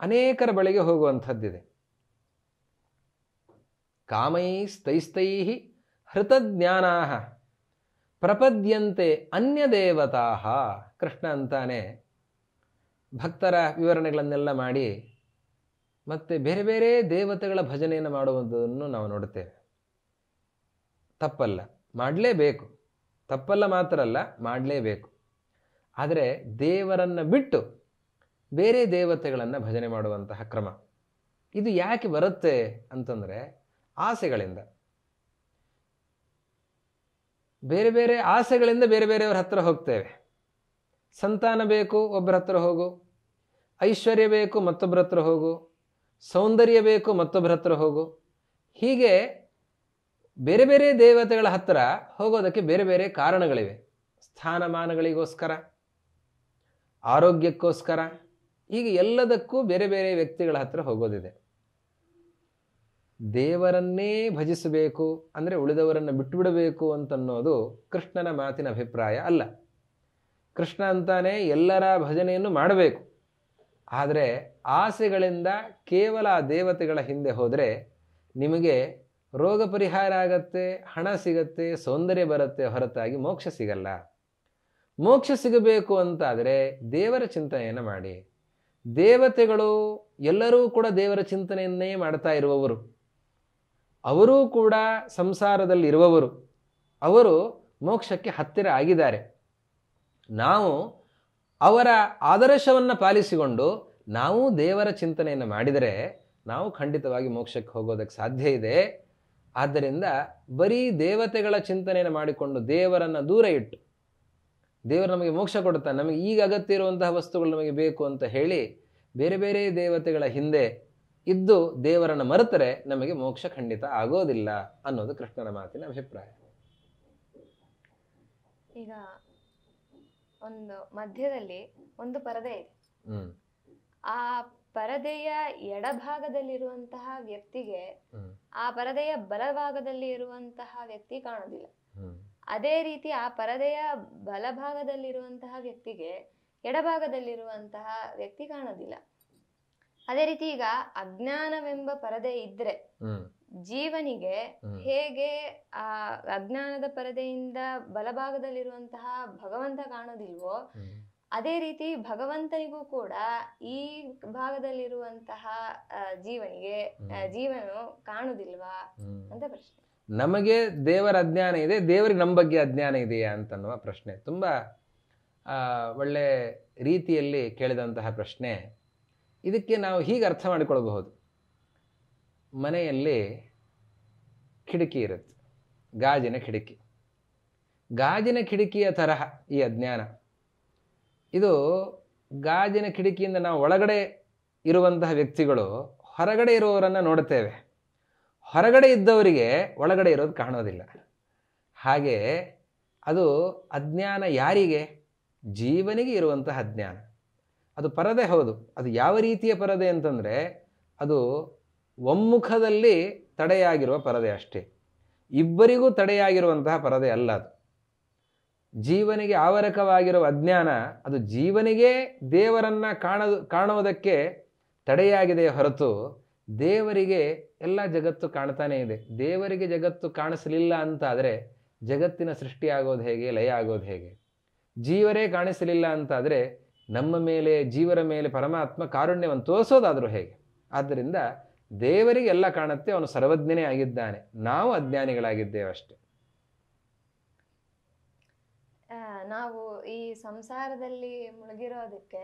ಅನೇಕರ ಬಳಿಗೆ ಹೋಗುವಂಥದ್ದಿದೆ ಕಾಮೈಸ್ತೈಸ್ತೈ ಹೃತಜ್ಞಾನಾ ಪ್ರಪದ್ಯಂತೆ ಅನ್ಯದೇವತಾ ಕೃಷ್ಣ ಅಂತಾನೆ ಭಕ್ತರ ವಿವರಣೆಗಳನ್ನೆಲ್ಲ ಮಾಡಿ ಮತ್ತೆ ಬೇರೆ ಬೇರೆ ದೇವತೆಗಳ ಭಜನೆಯನ್ನು ಮಾಡುವಂಥದನ್ನು ನಾವು ನೋಡುತ್ತೇವೆ ತಪ್ಪಲ್ಲ ಮಾಡಲೇಬೇಕು ತಪ್ಪಲ್ಲ ಮಾತ್ರ ಅಲ್ಲ ಮಾಡಲೇಬೇಕು ಆದರೆ ದೇವರನ್ನು ಬಿಟ್ಟು ಬೇರೆ ದೇವತೆಗಳನ್ನು ಭಜನೆ ಮಾಡುವಂತಹ ಕ್ರಮ ಇದು ಯಾಕೆ ಬರುತ್ತೆ ಅಂತಂದರೆ ಆಸೆಗಳಿಂದ ಬೇರೆ ಬೇರೆ ಆಸೆಗಳಿಂದ ಬೇರೆ ಬೇರೆಯವ್ರ ಹತ್ರ ಹೋಗ್ತೇವೆ ಸಂತಾನ ಬೇಕು ಒಬ್ಬರ ಹತ್ರ ಹೋಗು ಐಶ್ವರ್ಯ ಬೇಕು ಮತ್ತೊಬ್ಬರ ಹತ್ರ ಹೋಗು ಸೌಂದರ್ಯ ಬೇಕು ಮತ್ತೊಬ್ಬರ ಹತ್ರ ಹೋಗು ಹೀಗೆ ಬೇರೆ ಬೇರೆ ದೇವತೆಗಳ ಹತ್ತಿರ ಹೋಗೋದಕ್ಕೆ ಬೇರೆ ಬೇರೆ ಕಾರಣಗಳಿವೆ ಸ್ಥಾನಮಾನಗಳಿಗೋಸ್ಕರ ಆರೋಗ್ಯಕ್ಕೋಸ್ಕರ ಹೀಗೆ ಎಲ್ಲದಕ್ಕೂ ಬೇರೆ ಬೇರೆ ವ್ಯಕ್ತಿಗಳ ಹತ್ತಿರ ಹೋಗೋದಿದೆ ದೇವರನ್ನೇ ಭಜಿಸಬೇಕು ಅಂದರೆ ಉಳಿದವರನ್ನು ಬಿಟ್ಟುಬಿಡಬೇಕು ಅಂತನ್ನೋದು ಕೃಷ್ಣನ ಮಾತಿನ ಅಭಿಪ್ರಾಯ ಅಲ್ಲ ಕೃಷ್ಣ ಅಂತಾನೆ ಎಲ್ಲರ ಭಜನೆಯನ್ನು ಮಾಡಬೇಕು ಆದರೆ ಆಸೆಗಳಿಂದ ಕೇವಲ ದೇವತೆಗಳ ಹಿಂದೆ ಹೋದರೆ ನಿಮಗೆ ರೋಗ ಪರಿಹಾರ ಆಗತ್ತೆ ಹಣ ಸಿಗತ್ತೆ ಸೌಂದರ್ಯ ಬರುತ್ತೆ ಹೊರತಾಗಿ ಮೋಕ್ಷ ಸಿಗಲ್ಲ ಮೋಕ್ಷ ಸಿಗಬೇಕು ಅಂತಾದರೆ ದೇವರ ಚಿಂತನೆಯನ್ನು ಮಾಡಿ ದೇವತೆಗಳು ಎಲ್ಲರೂ ಕೂಡ ದೇವರ ಚಿಂತನೆಯನ್ನೇ ಮಾಡ್ತಾ ಇರುವವರು ಅವರೂ ಕೂಡ ಸಂಸಾರದಲ್ಲಿ ಇರುವವರು ಅವರು ಮೋಕ್ಷಕ್ಕೆ ಹತ್ತಿರ ಆಗಿದ್ದಾರೆ ನಾವು ಅವರ ಆದರ್ಶವನ್ನು ಪಾಲಿಸಿಕೊಂಡು ನಾವು ದೇವರ ಚಿಂತನೆಯನ್ನು ಮಾಡಿದರೆ ನಾವು ಖಂಡಿತವಾಗಿ ಮೋಕ್ಷಕ್ಕೆ ಹೋಗೋದಕ್ಕೆ ಸಾಧ್ಯ ಇದೆ ಆದ್ದರಿಂದ ಬರೀ ದೇವತೆಗಳ ಚಿಂತನೆಯನ್ನು ಮಾಡಿಕೊಂಡು ದೇವರನ್ನು ದೂರ ಇಟ್ಟು ದೇವರು ನಮಗೆ ಮೋಕ್ಷ ಕೊಡುತ್ತಾ ನಮಗೆ ಈಗ ಅಗತ್ಯ ಇರುವಂತಹ ವಸ್ತುಗಳು ನಮಗೆ ಬೇಕು ಅಂತ ಹೇಳಿ ಬೇರೆ ಬೇರೆ ದೇವತೆಗಳ ಹಿಂದೆ ಇದ್ದು ದೇವರನ್ನು ಮರೆತರೆ ನಮಗೆ ಮೋಕ್ಷ ಖಂಡಿತ ಆಗೋದಿಲ್ಲ ಅನ್ನೋದು ಕೃಷ್ಣನ ಮಾತಿನ ಅಭಿಪ್ರಾಯ ಈಗ ಒಂದು ಮಧ್ಯದಲ್ಲಿ ಒಂದು ಪರದೆ ಇದೆ ಆ ಪರದೆಯ ಎಡಭಾಗದಲ್ಲಿರುವಂತಹ ವ್ಯಕ್ತಿಗೆ ಆ ಪರದೆಯ ಬಲಭಾಗದಲ್ಲಿ ಇರುವಂತಹ ವ್ಯಕ್ತಿ ಕಾಣೋದಿಲ್ಲ ಅದೇ ರೀತಿ ಆ ಪರದೆಯ ಬಲಭಾಗದಲ್ಲಿರುವಂತಹ ವ್ಯಕ್ತಿಗೆ ಎಡಭಾಗದಲ್ಲಿರುವಂತಹ ವ್ಯಕ್ತಿ ಕಾಣೋದಿಲ್ಲ ಅದೇ ರೀತಿ ಈಗ ಅಜ್ಞಾನವೆಂಬ ಪರದೆ ಇದ್ರೆ ಜೀವನಿಗೆ ಹೇಗೆ ಆ ಅಜ್ಞಾನದ ಪರದೆಯಿಂದ ಬಲಭಾಗದಲ್ಲಿರುವಂತಹ ಭಗವಂತ ಕಾಣೋದಿಲ್ವೋ ಅದೇ ರೀತಿ ಭಗವಂತನಿಗೂ ಕೂಡ ಈ ಭಾಗದಲ್ಲಿರುವಂತಹ ಜೀವನಿಗೆ ಜೀವನು ಕಾಣುದಿಲ್ವಾ ಅಂತ ಪ್ರಶ್ನೆ ನಮಗೆ ದೇವರ ಅಜ್ಞಾನ ಇದೆ ದೇವರಿಗೆ ನಮ್ಮ ಬಗ್ಗೆ ಅಜ್ಞಾನ ಇದೆಯಾ ಅಂತನ್ನುವ ಪ್ರಶ್ನೆ ತುಂಬಾ ಒಳ್ಳೆ ರೀತಿಯಲ್ಲಿ ಕೇಳಿದಂತಹ ಪ್ರಶ್ನೆ ಇದಕ್ಕೆ ನಾವು ಹೀಗೆ ಅರ್ಥ ಮಾಡಿಕೊಳ್ಬಹುದು ಮನೆಯಲ್ಲಿ ಕಿಟಕಿ ಇರುತ್ತೆ ಗಾಜಿನ ಕಿಡಕಿ ಗಾಜಿನ ಕಿಟಕಿಯ ತರಹ ಈ ಅಜ್ಞಾನ ಇದು ಗಾಜಿನ ಕಿಟಕಿಯಿಂದ ನಾವು ಒಳಗಡೆ ಇರುವಂತಹ ವ್ಯಕ್ತಿಗಳು ಹೊರಗಡೆ ಇರುವವರನ್ನು ನೋಡುತ್ತೇವೆ ಹೊರಗಡೆ ಇದ್ದವರಿಗೆ ಒಳಗಡೆ ಇರೋದು ಕಾಣೋದಿಲ್ಲ ಹಾಗೆ ಅದು ಅಜ್ಞಾನ ಯಾರಿಗೆ ಜೀವನಿಗೆ ಇರುವಂತಹ ಅಜ್ಞಾನ ಅದು ಪರದೆ ಹೌದು ಅದು ಯಾವ ರೀತಿಯ ಪರದೆ ಅಂತಂದರೆ ಅದು ಒಮ್ಮುಖದಲ್ಲಿ ತಡೆಯಾಗಿರುವ ಪರದೆ ಅಷ್ಟೇ ಇಬ್ಬರಿಗೂ ತಡೆಯಾಗಿರುವಂತಹ ಪರದೆ ಅಲ್ಲ ಅದು ಜೀವನಿಗೆ ಆವರಕವಾಗಿರುವ ಅಜ್ಞಾನ ಅದು ಜೀವನಿಗೆ ದೇವರನ್ನು ಕಾಣದು ಕಾಣುವುದಕ್ಕೆ ತಡೆಯಾಗಿದೆ ಹೊರತು ದೇವರಿಗೆ ಎಲ್ಲ ಜಗತ್ತು ಕಾಣ್ತಾನೇ ಇದೆ ದೇವರಿಗೆ ಜಗತ್ತು ಕಾಣಿಸಲಿಲ್ಲ ಅಂತಾದರೆ ಜಗತ್ತಿನ ಸೃಷ್ಟಿಯಾಗೋದು ಹೇಗೆ ಲಯ ಆಗೋದು ಹೇಗೆ ಜೀವರೇ ಕಾಣಿಸಲಿಲ್ಲ ಅಂತಾದರೆ ನಮ್ಮ ಮೇಲೆ ಜೀವರ ಮೇಲೆ ಪರಮಾತ್ಮ ಕಾರುಣ್ಯವನ್ನು ತೋರಿಸೋದಾದರೂ ಹೇಗೆ ಆದ್ದರಿಂದ ದೇವರಿಗೆ ಎಲ್ಲ ಕಾಣುತ್ತೆ ಅವನು ಸರ್ವಜ್ಞನೇ ಆಗಿದ್ದಾನೆ ನಾವು ಅಜ್ಞಾನಿಗಳಾಗಿದ್ದೇವೆ ಅಷ್ಟೆ ನಾವು ಈ ಸಂಸಾರದಲ್ಲಿ ಮುಳುಗಿರೋದಕ್ಕೆ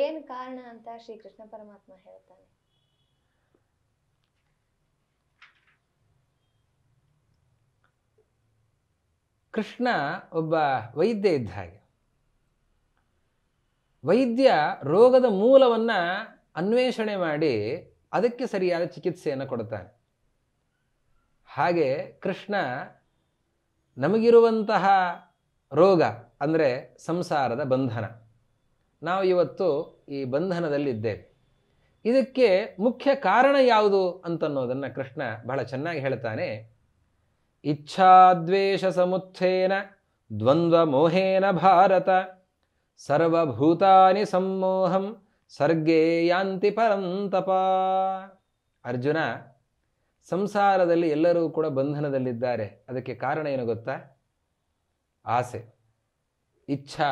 ಏನ್ ಕಾರಣ ಅಂತ ಶ್ರೀ ಕೃಷ್ಣ ಪರಮಾತ್ಮ ಹೇಳ್ತಾನೆ ಕೃಷ್ಣ ಒಬ್ಬ ವೈದ್ಯ ಇದ್ದ ಹಾಗೆ ವೈದ್ಯ ರೋಗದ ಮೂಲವನ್ನು ಅನ್ವೇಷಣೆ ಮಾಡಿ ಅದಕ್ಕೆ ಸರಿಯಾದ ಚಿಕಿತ್ಸೆಯನ್ನು ಕೊಡ್ತಾನೆ ಹಾಗೆ ಕೃಷ್ಣ ನಮಗಿರುವಂತಹ ರೋಗ ಅಂದರೆ ಸಂಸಾರದ ಬಂಧನ ನಾವು ಇವತ್ತು ಈ ಬಂಧನದಲ್ಲಿದ್ದೇವೆ ಇದಕ್ಕೆ ಮುಖ್ಯ ಕಾರಣ ಯಾವುದು ಅಂತನ್ನೋದನ್ನು ಕೃಷ್ಣ ಬಹಳ ಚೆನ್ನಾಗಿ ಹೇಳ್ತಾನೆ ಇಚ್ಛಾದ್ವೇಷ ಸಮುತ್ಥೇನ ದ್ವಂದ್ವ ಮೋಹೇನ ಭಾರತ ಸರ್ವಭೂತಾನಿ ಸಂಮೋಹಂ ಸರ್ಗೇ ಯಾಂತಿ ಪರಂತಪ ಅರ್ಜುನ ಸಂಸಾರದಲ್ಲಿ ಎಲ್ಲರೂ ಕೂಡ ಬಂಧನದಲ್ಲಿದ್ದಾರೆ ಅದಕ್ಕೆ ಕಾರಣ ಏನು ಗೊತ್ತಾ ಆಸೆ ಇಚ್ಛಾ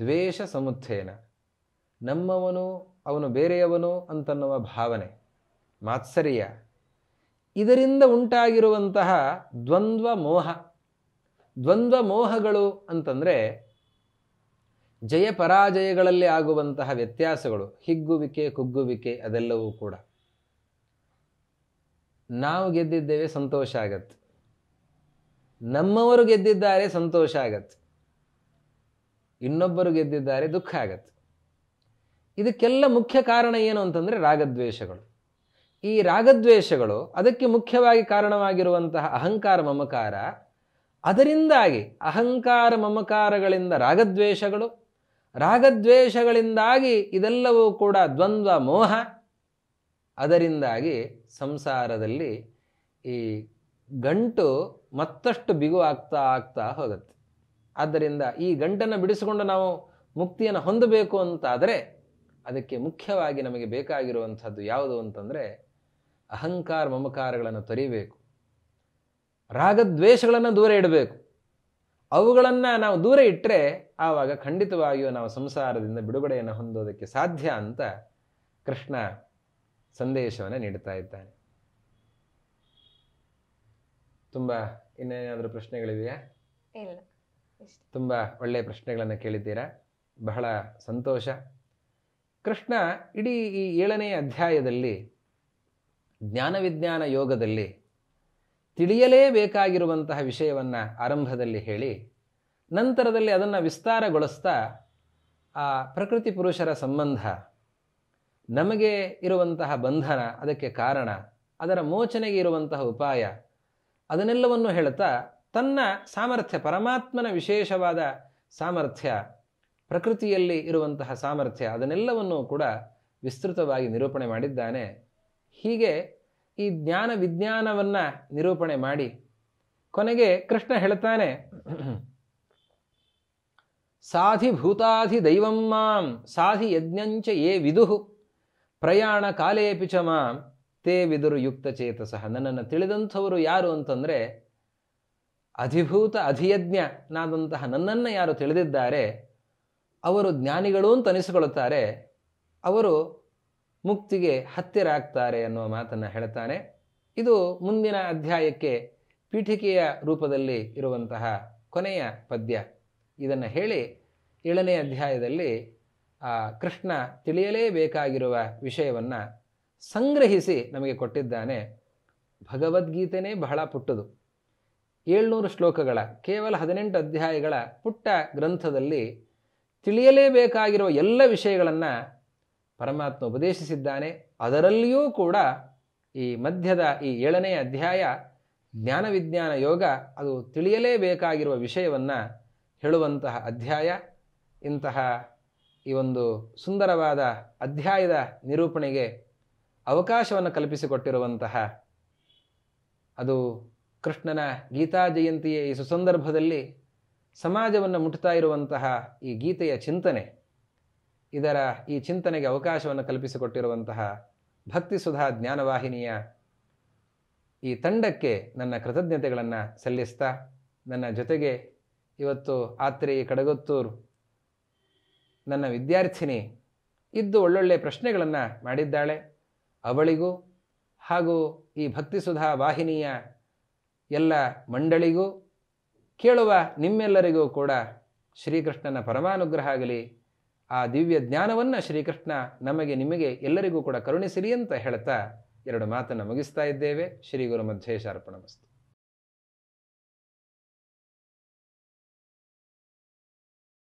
ದ್ವೇಷ ಸಮುತ್ಥೇನ ನಮ್ಮವನು ಅವನು ಬೇರೆಯವನು ಅಂತನ್ನುವ ಭಾವನೆ ಮಾತ್ಸರ್ಯ ಇದರಿಂದ ಉಂಟಾಗಿರುವಂತಹ ದ್ವಂದ್ವ ಮೋಹ ದ್ವಂದ್ವ ಮೋಹಗಳು ಅಂತಂದರೆ ಜಯ ಪರಾಜಯಗಳಲ್ಲಿ ಆಗುವಂತಹ ವ್ಯತ್ಯಾಸಗಳು ಹಿಗ್ಗುವಿಕೆ ಕುಗ್ಗುವಿಕೆ ಅದೆಲ್ಲವೂ ಕೂಡ ನಾವು ಗೆದ್ದಿದ್ದೇವೆ ಸಂತೋಷ ಆಗತ್ತೆ ನಮ್ಮವರು ಗೆದ್ದಿದ್ದಾರೆ ಸಂತೋಷ ಆಗತ್ತೆ ಇನ್ನೊಬ್ಬರು ಗೆದ್ದಿದ್ದಾರೆ ದುಃಖ ಆಗತ್ತೆ ಇದಕ್ಕೆಲ್ಲ ಮುಖ್ಯ ಕಾರಣ ಏನು ಅಂತಂದರೆ ರಾಗದ್ವೇಷಗಳು ಈ ರಾಗದ್ವೇಷಗಳು ಅದಕ್ಕೆ ಮುಖ್ಯವಾಗಿ ಕಾರಣವಾಗಿರುವಂತಹ ಅಹಂಕಾರ ಮಮಕಾರ ಅದರಿಂದಾಗಿ ಅಹಂಕಾರ ಮಮಕಾರಗಳಿಂದ ರಾಗದ್ವೇಷಗಳು ರಾಗದ್ವೇಷಗಳಿಂದಾಗಿ ಇದೆಲ್ಲವೂ ಕೂಡ ದ್ವಂದ್ವ ಮೋಹ ಅದರಿಂದಾಗಿ ಸಂಸಾರದಲ್ಲಿ ಈ ಗಂಟು ಮತ್ತಷ್ಟು ಬಿಗು ಆಗ್ತಾ ಆಗ್ತಾ ಹೋಗುತ್ತೆ ಆದ್ದರಿಂದ ಈ ಗಂಟನ್ನು ಬಿಡಿಸಿಕೊಂಡು ನಾವು ಮುಕ್ತಿಯನ್ನು ಹೊಂದಬೇಕು ಅಂತಾದರೆ ಅದಕ್ಕೆ ಮುಖ್ಯವಾಗಿ ನಮಗೆ ಬೇಕಾಗಿರುವಂಥದ್ದು ಯಾವುದು ಅಂತಂದರೆ ಅಹಂಕಾರ ಮಮಕಾರಗಳನ್ನು ತೊರಿಬೇಕು ರಾಗದ್ವೇಷಗಳನ್ನು ದೂರ ಇಡಬೇಕು ಅವುಗಳನ್ನು ನಾವು ದೂರ ಇಟ್ಟರೆ ಆವಾಗ ಖಂಡಿತವಾಗಿಯೂ ನಾವು ಸಂಸಾರದಿಂದ ಬಿಡುಗಡೆಯನ್ನು ಹೊಂದೋದಕ್ಕೆ ಸಾಧ್ಯ ಅಂತ ಕೃಷ್ಣ ಸಂದೇಶವನ್ನು ನೀಡ್ತಾ ಇದ್ದಾನೆ ತುಂಬ ಇನ್ನೇನಾದರೂ ಪ್ರಶ್ನೆಗಳಿವೆಯಾ ಇಲ್ಲ ತುಂಬ ಒಳ್ಳೆಯ ಪ್ರಶ್ನೆಗಳನ್ನು ಕೇಳಿದ್ದೀರಾ ಬಹಳ ಸಂತೋಷ ಕೃಷ್ಣ ಇಡೀ ಈ ಏಳನೇ ಅಧ್ಯಾಯದಲ್ಲಿ ಜ್ಞಾನವಿಜ್ಞಾನ ಯೋಗದಲ್ಲಿ ತಿಳಿಯಲೇಬೇಕಾಗಿರುವಂತಹ ವಿಷಯವನ್ನು ಆರಂಭದಲ್ಲಿ ಹೇಳಿ ನಂತರದಲ್ಲಿ ಅದನ್ನು ವಿಸ್ತಾರಗೊಳಿಸ್ತಾ ಆ ಪ್ರಕೃತಿ ಪುರುಷರ ಸಂಬಂಧ ನಮಗೆ ಇರುವಂತಹ ಬಂಧನ ಅದಕ್ಕೆ ಕಾರಣ ಅದರ ಮೋಚನೆಗೆ ಇರುವಂತಹ ಉಪಾಯ ಅದನ್ನೆಲ್ಲವನ್ನು ಹೇಳ್ತಾ ತನ್ನ ಸಾಮರ್ಥ್ಯ ಪರಮಾತ್ಮನ ವಿಶೇಷವಾದ ಸಾಮರ್ಥ್ಯ ಪ್ರಕೃತಿಯಲ್ಲಿ ಇರುವಂತಹ ಸಾಮರ್ಥ್ಯ ಅದನ್ನೆಲ್ಲವನ್ನೂ ಕೂಡ ವಿಸ್ತೃತವಾಗಿ ನಿರೂಪಣೆ ಮಾಡಿದ್ದಾನೆ ಹೀಗೆ ಈ ಜ್ಞಾನ ವಿಜ್ಞಾನವನ್ನ ನಿರೂಪಣೆ ಮಾಡಿ ಕೊನೆಗೆ ಕೃಷ್ಣ ಹೇಳ್ತಾನೆ ಸಾಧಿ ಭೂತಾಧಿ ದೈವಂ ಮಾಂ ಸಾಧಿ ಯಜ್ಞಂಚ ಏ ವಿದುಹು ಪ್ರಯಾಣ ಕಾಲೇ ಪಿಚ ಮಾಂ ತೇ ವಿದುರು ಯುಕ್ತ ಚೇತಸಃ ನನ್ನನ್ನು ತಿಳಿದಂಥವರು ಯಾರು ಅಂತಂದರೆ ಅಧಿಭೂತ ಅಧಿಯಜ್ಞನಾದಂತಹ ನನ್ನನ್ನು ಯಾರು ತಿಳಿದಿದ್ದಾರೆ ಅವರು ಜ್ಞಾನಿಗಳು ಅಂತ ಅನಿಸಿಕೊಳ್ಳುತ್ತಾರೆ ಅವರು ಮುಕ್ತಿಗೆ ಹತ್ತಿರ ಆಗ್ತಾರೆ ಅನ್ನುವ ಮಾತನ್ನು ಹೇಳ್ತಾನೆ ಇದು ಮುಂದಿನ ಅಧ್ಯಾಯಕ್ಕೆ ಪೀಠಿಕೆಯ ರೂಪದಲ್ಲಿ ಇರುವಂತಹ ಕೊನೆಯ ಪದ್ಯ ಇದನ್ನು ಹೇಳಿ ಏಳನೇ ಅಧ್ಯಾಯದಲ್ಲಿ ಕೃಷ್ಣ ತಿಳಿಯಲೇಬೇಕಾಗಿರುವ ವಿಷಯವನ್ನು ಸಂಗ್ರಹಿಸಿ ನಮಗೆ ಕೊಟ್ಟಿದ್ದಾನೆ ಭಗವದ್ಗೀತೆನೇ ಬಹಳ ಪುಟ್ಟದು ಏಳ್ನೂರು ಶ್ಲೋಕಗಳ ಕೇವಲ ಹದಿನೆಂಟು ಅಧ್ಯಾಯಗಳ ಪುಟ್ಟ ಗ್ರಂಥದಲ್ಲಿ ತಿಳಿಯಲೇಬೇಕಾಗಿರುವ ಎಲ್ಲ ವಿಷಯಗಳನ್ನು ಪರಮಾತ್ಮ ಉಪದೇಶಿಸಿದ್ದಾನೆ ಅದರಲ್ಲಿಯೂ ಕೂಡ ಈ ಮಧ್ಯದ ಈ ಏಳನೇ ಅಧ್ಯಾಯ ಜ್ಞಾನ ವಿಜ್ಞಾನ ಯೋಗ ಅದು ತಿಳಿಯಲೇಬೇಕಾಗಿರುವ ವಿಷಯವನ್ನು ಹೇಳುವಂತಹ ಅಧ್ಯಾಯ ಇಂತಹ ಈ ಒಂದು ಸುಂದರವಾದ ಅಧ್ಯಾಯದ ನಿರೂಪಣೆಗೆ ಅವಕಾಶವನ್ನು ಕಲ್ಪಿಸಿಕೊಟ್ಟಿರುವಂತಹ ಅದು ಕೃಷ್ಣನ ಗೀತಾ ಜಯಂತಿಯ ಈ ಸುಸಂದರ್ಭದಲ್ಲಿ ಸಮಾಜವನ್ನು ಮುಟ್ತಾ ಇರುವಂತಹ ಈ ಗೀತೆಯ ಚಿಂತನೆ ಇದರ ಈ ಚಿಂತನೆಗೆ ಅವಕಾಶವನ್ನು ಕಲ್ಪಿಸಿಕೊಟ್ಟಿರುವಂತಹ ಭಕ್ತಿ ಜ್ಞಾನವಾಹಿನಿಯ ಈ ತಂಡಕ್ಕೆ ನನ್ನ ಕೃತಜ್ಞತೆಗಳನ್ನು ಸಲ್ಲಿಸ್ತಾ ನನ್ನ ಜೊತೆಗೆ ಇವತ್ತು ಆತ್ರಿ ಕಡಗುತ್ತೂರು ನನ್ನ ವಿದ್ಯಾರ್ಥಿನಿ ಇದ್ದು ಒಳ್ಳೊಳ್ಳೆ ಪ್ರಶ್ನೆಗಳನ್ನು ಮಾಡಿದ್ದಾಳೆ ಅವಳಿಗೂ ಹಾಗೂ ಈ ಭಕ್ತಿ ವಾಹಿನಿಯ ಎಲ್ಲ ಮಂಡಳಿಗೂ ಕೇಳುವ ನಿಮ್ಮೆಲ್ಲರಿಗೂ ಕೂಡ ಶ್ರೀಕೃಷ್ಣನ ಪರಮಾನುಗ್ರಹ ಆಗಲಿ ಆ ದಿವ್ಯ ಜ್ಞಾನವನ್ನು ಶ್ರೀಕೃಷ್ಣ ನಮಗೆ ನಿಮಗೆ ಎಲ್ಲರಿಗೂ ಕೂಡ ಕರುಣಿಸಿರಿ ಅಂತ ಹೇಳ್ತಾ ಎರಡು ಮಾತನ್ನು ಮುಗಿಸ್ತಾ ಇದ್ದೇವೆ ಶ್ರೀ ಗುರು ಮಧ್ಯೇಶ ಅರ್ಪಣ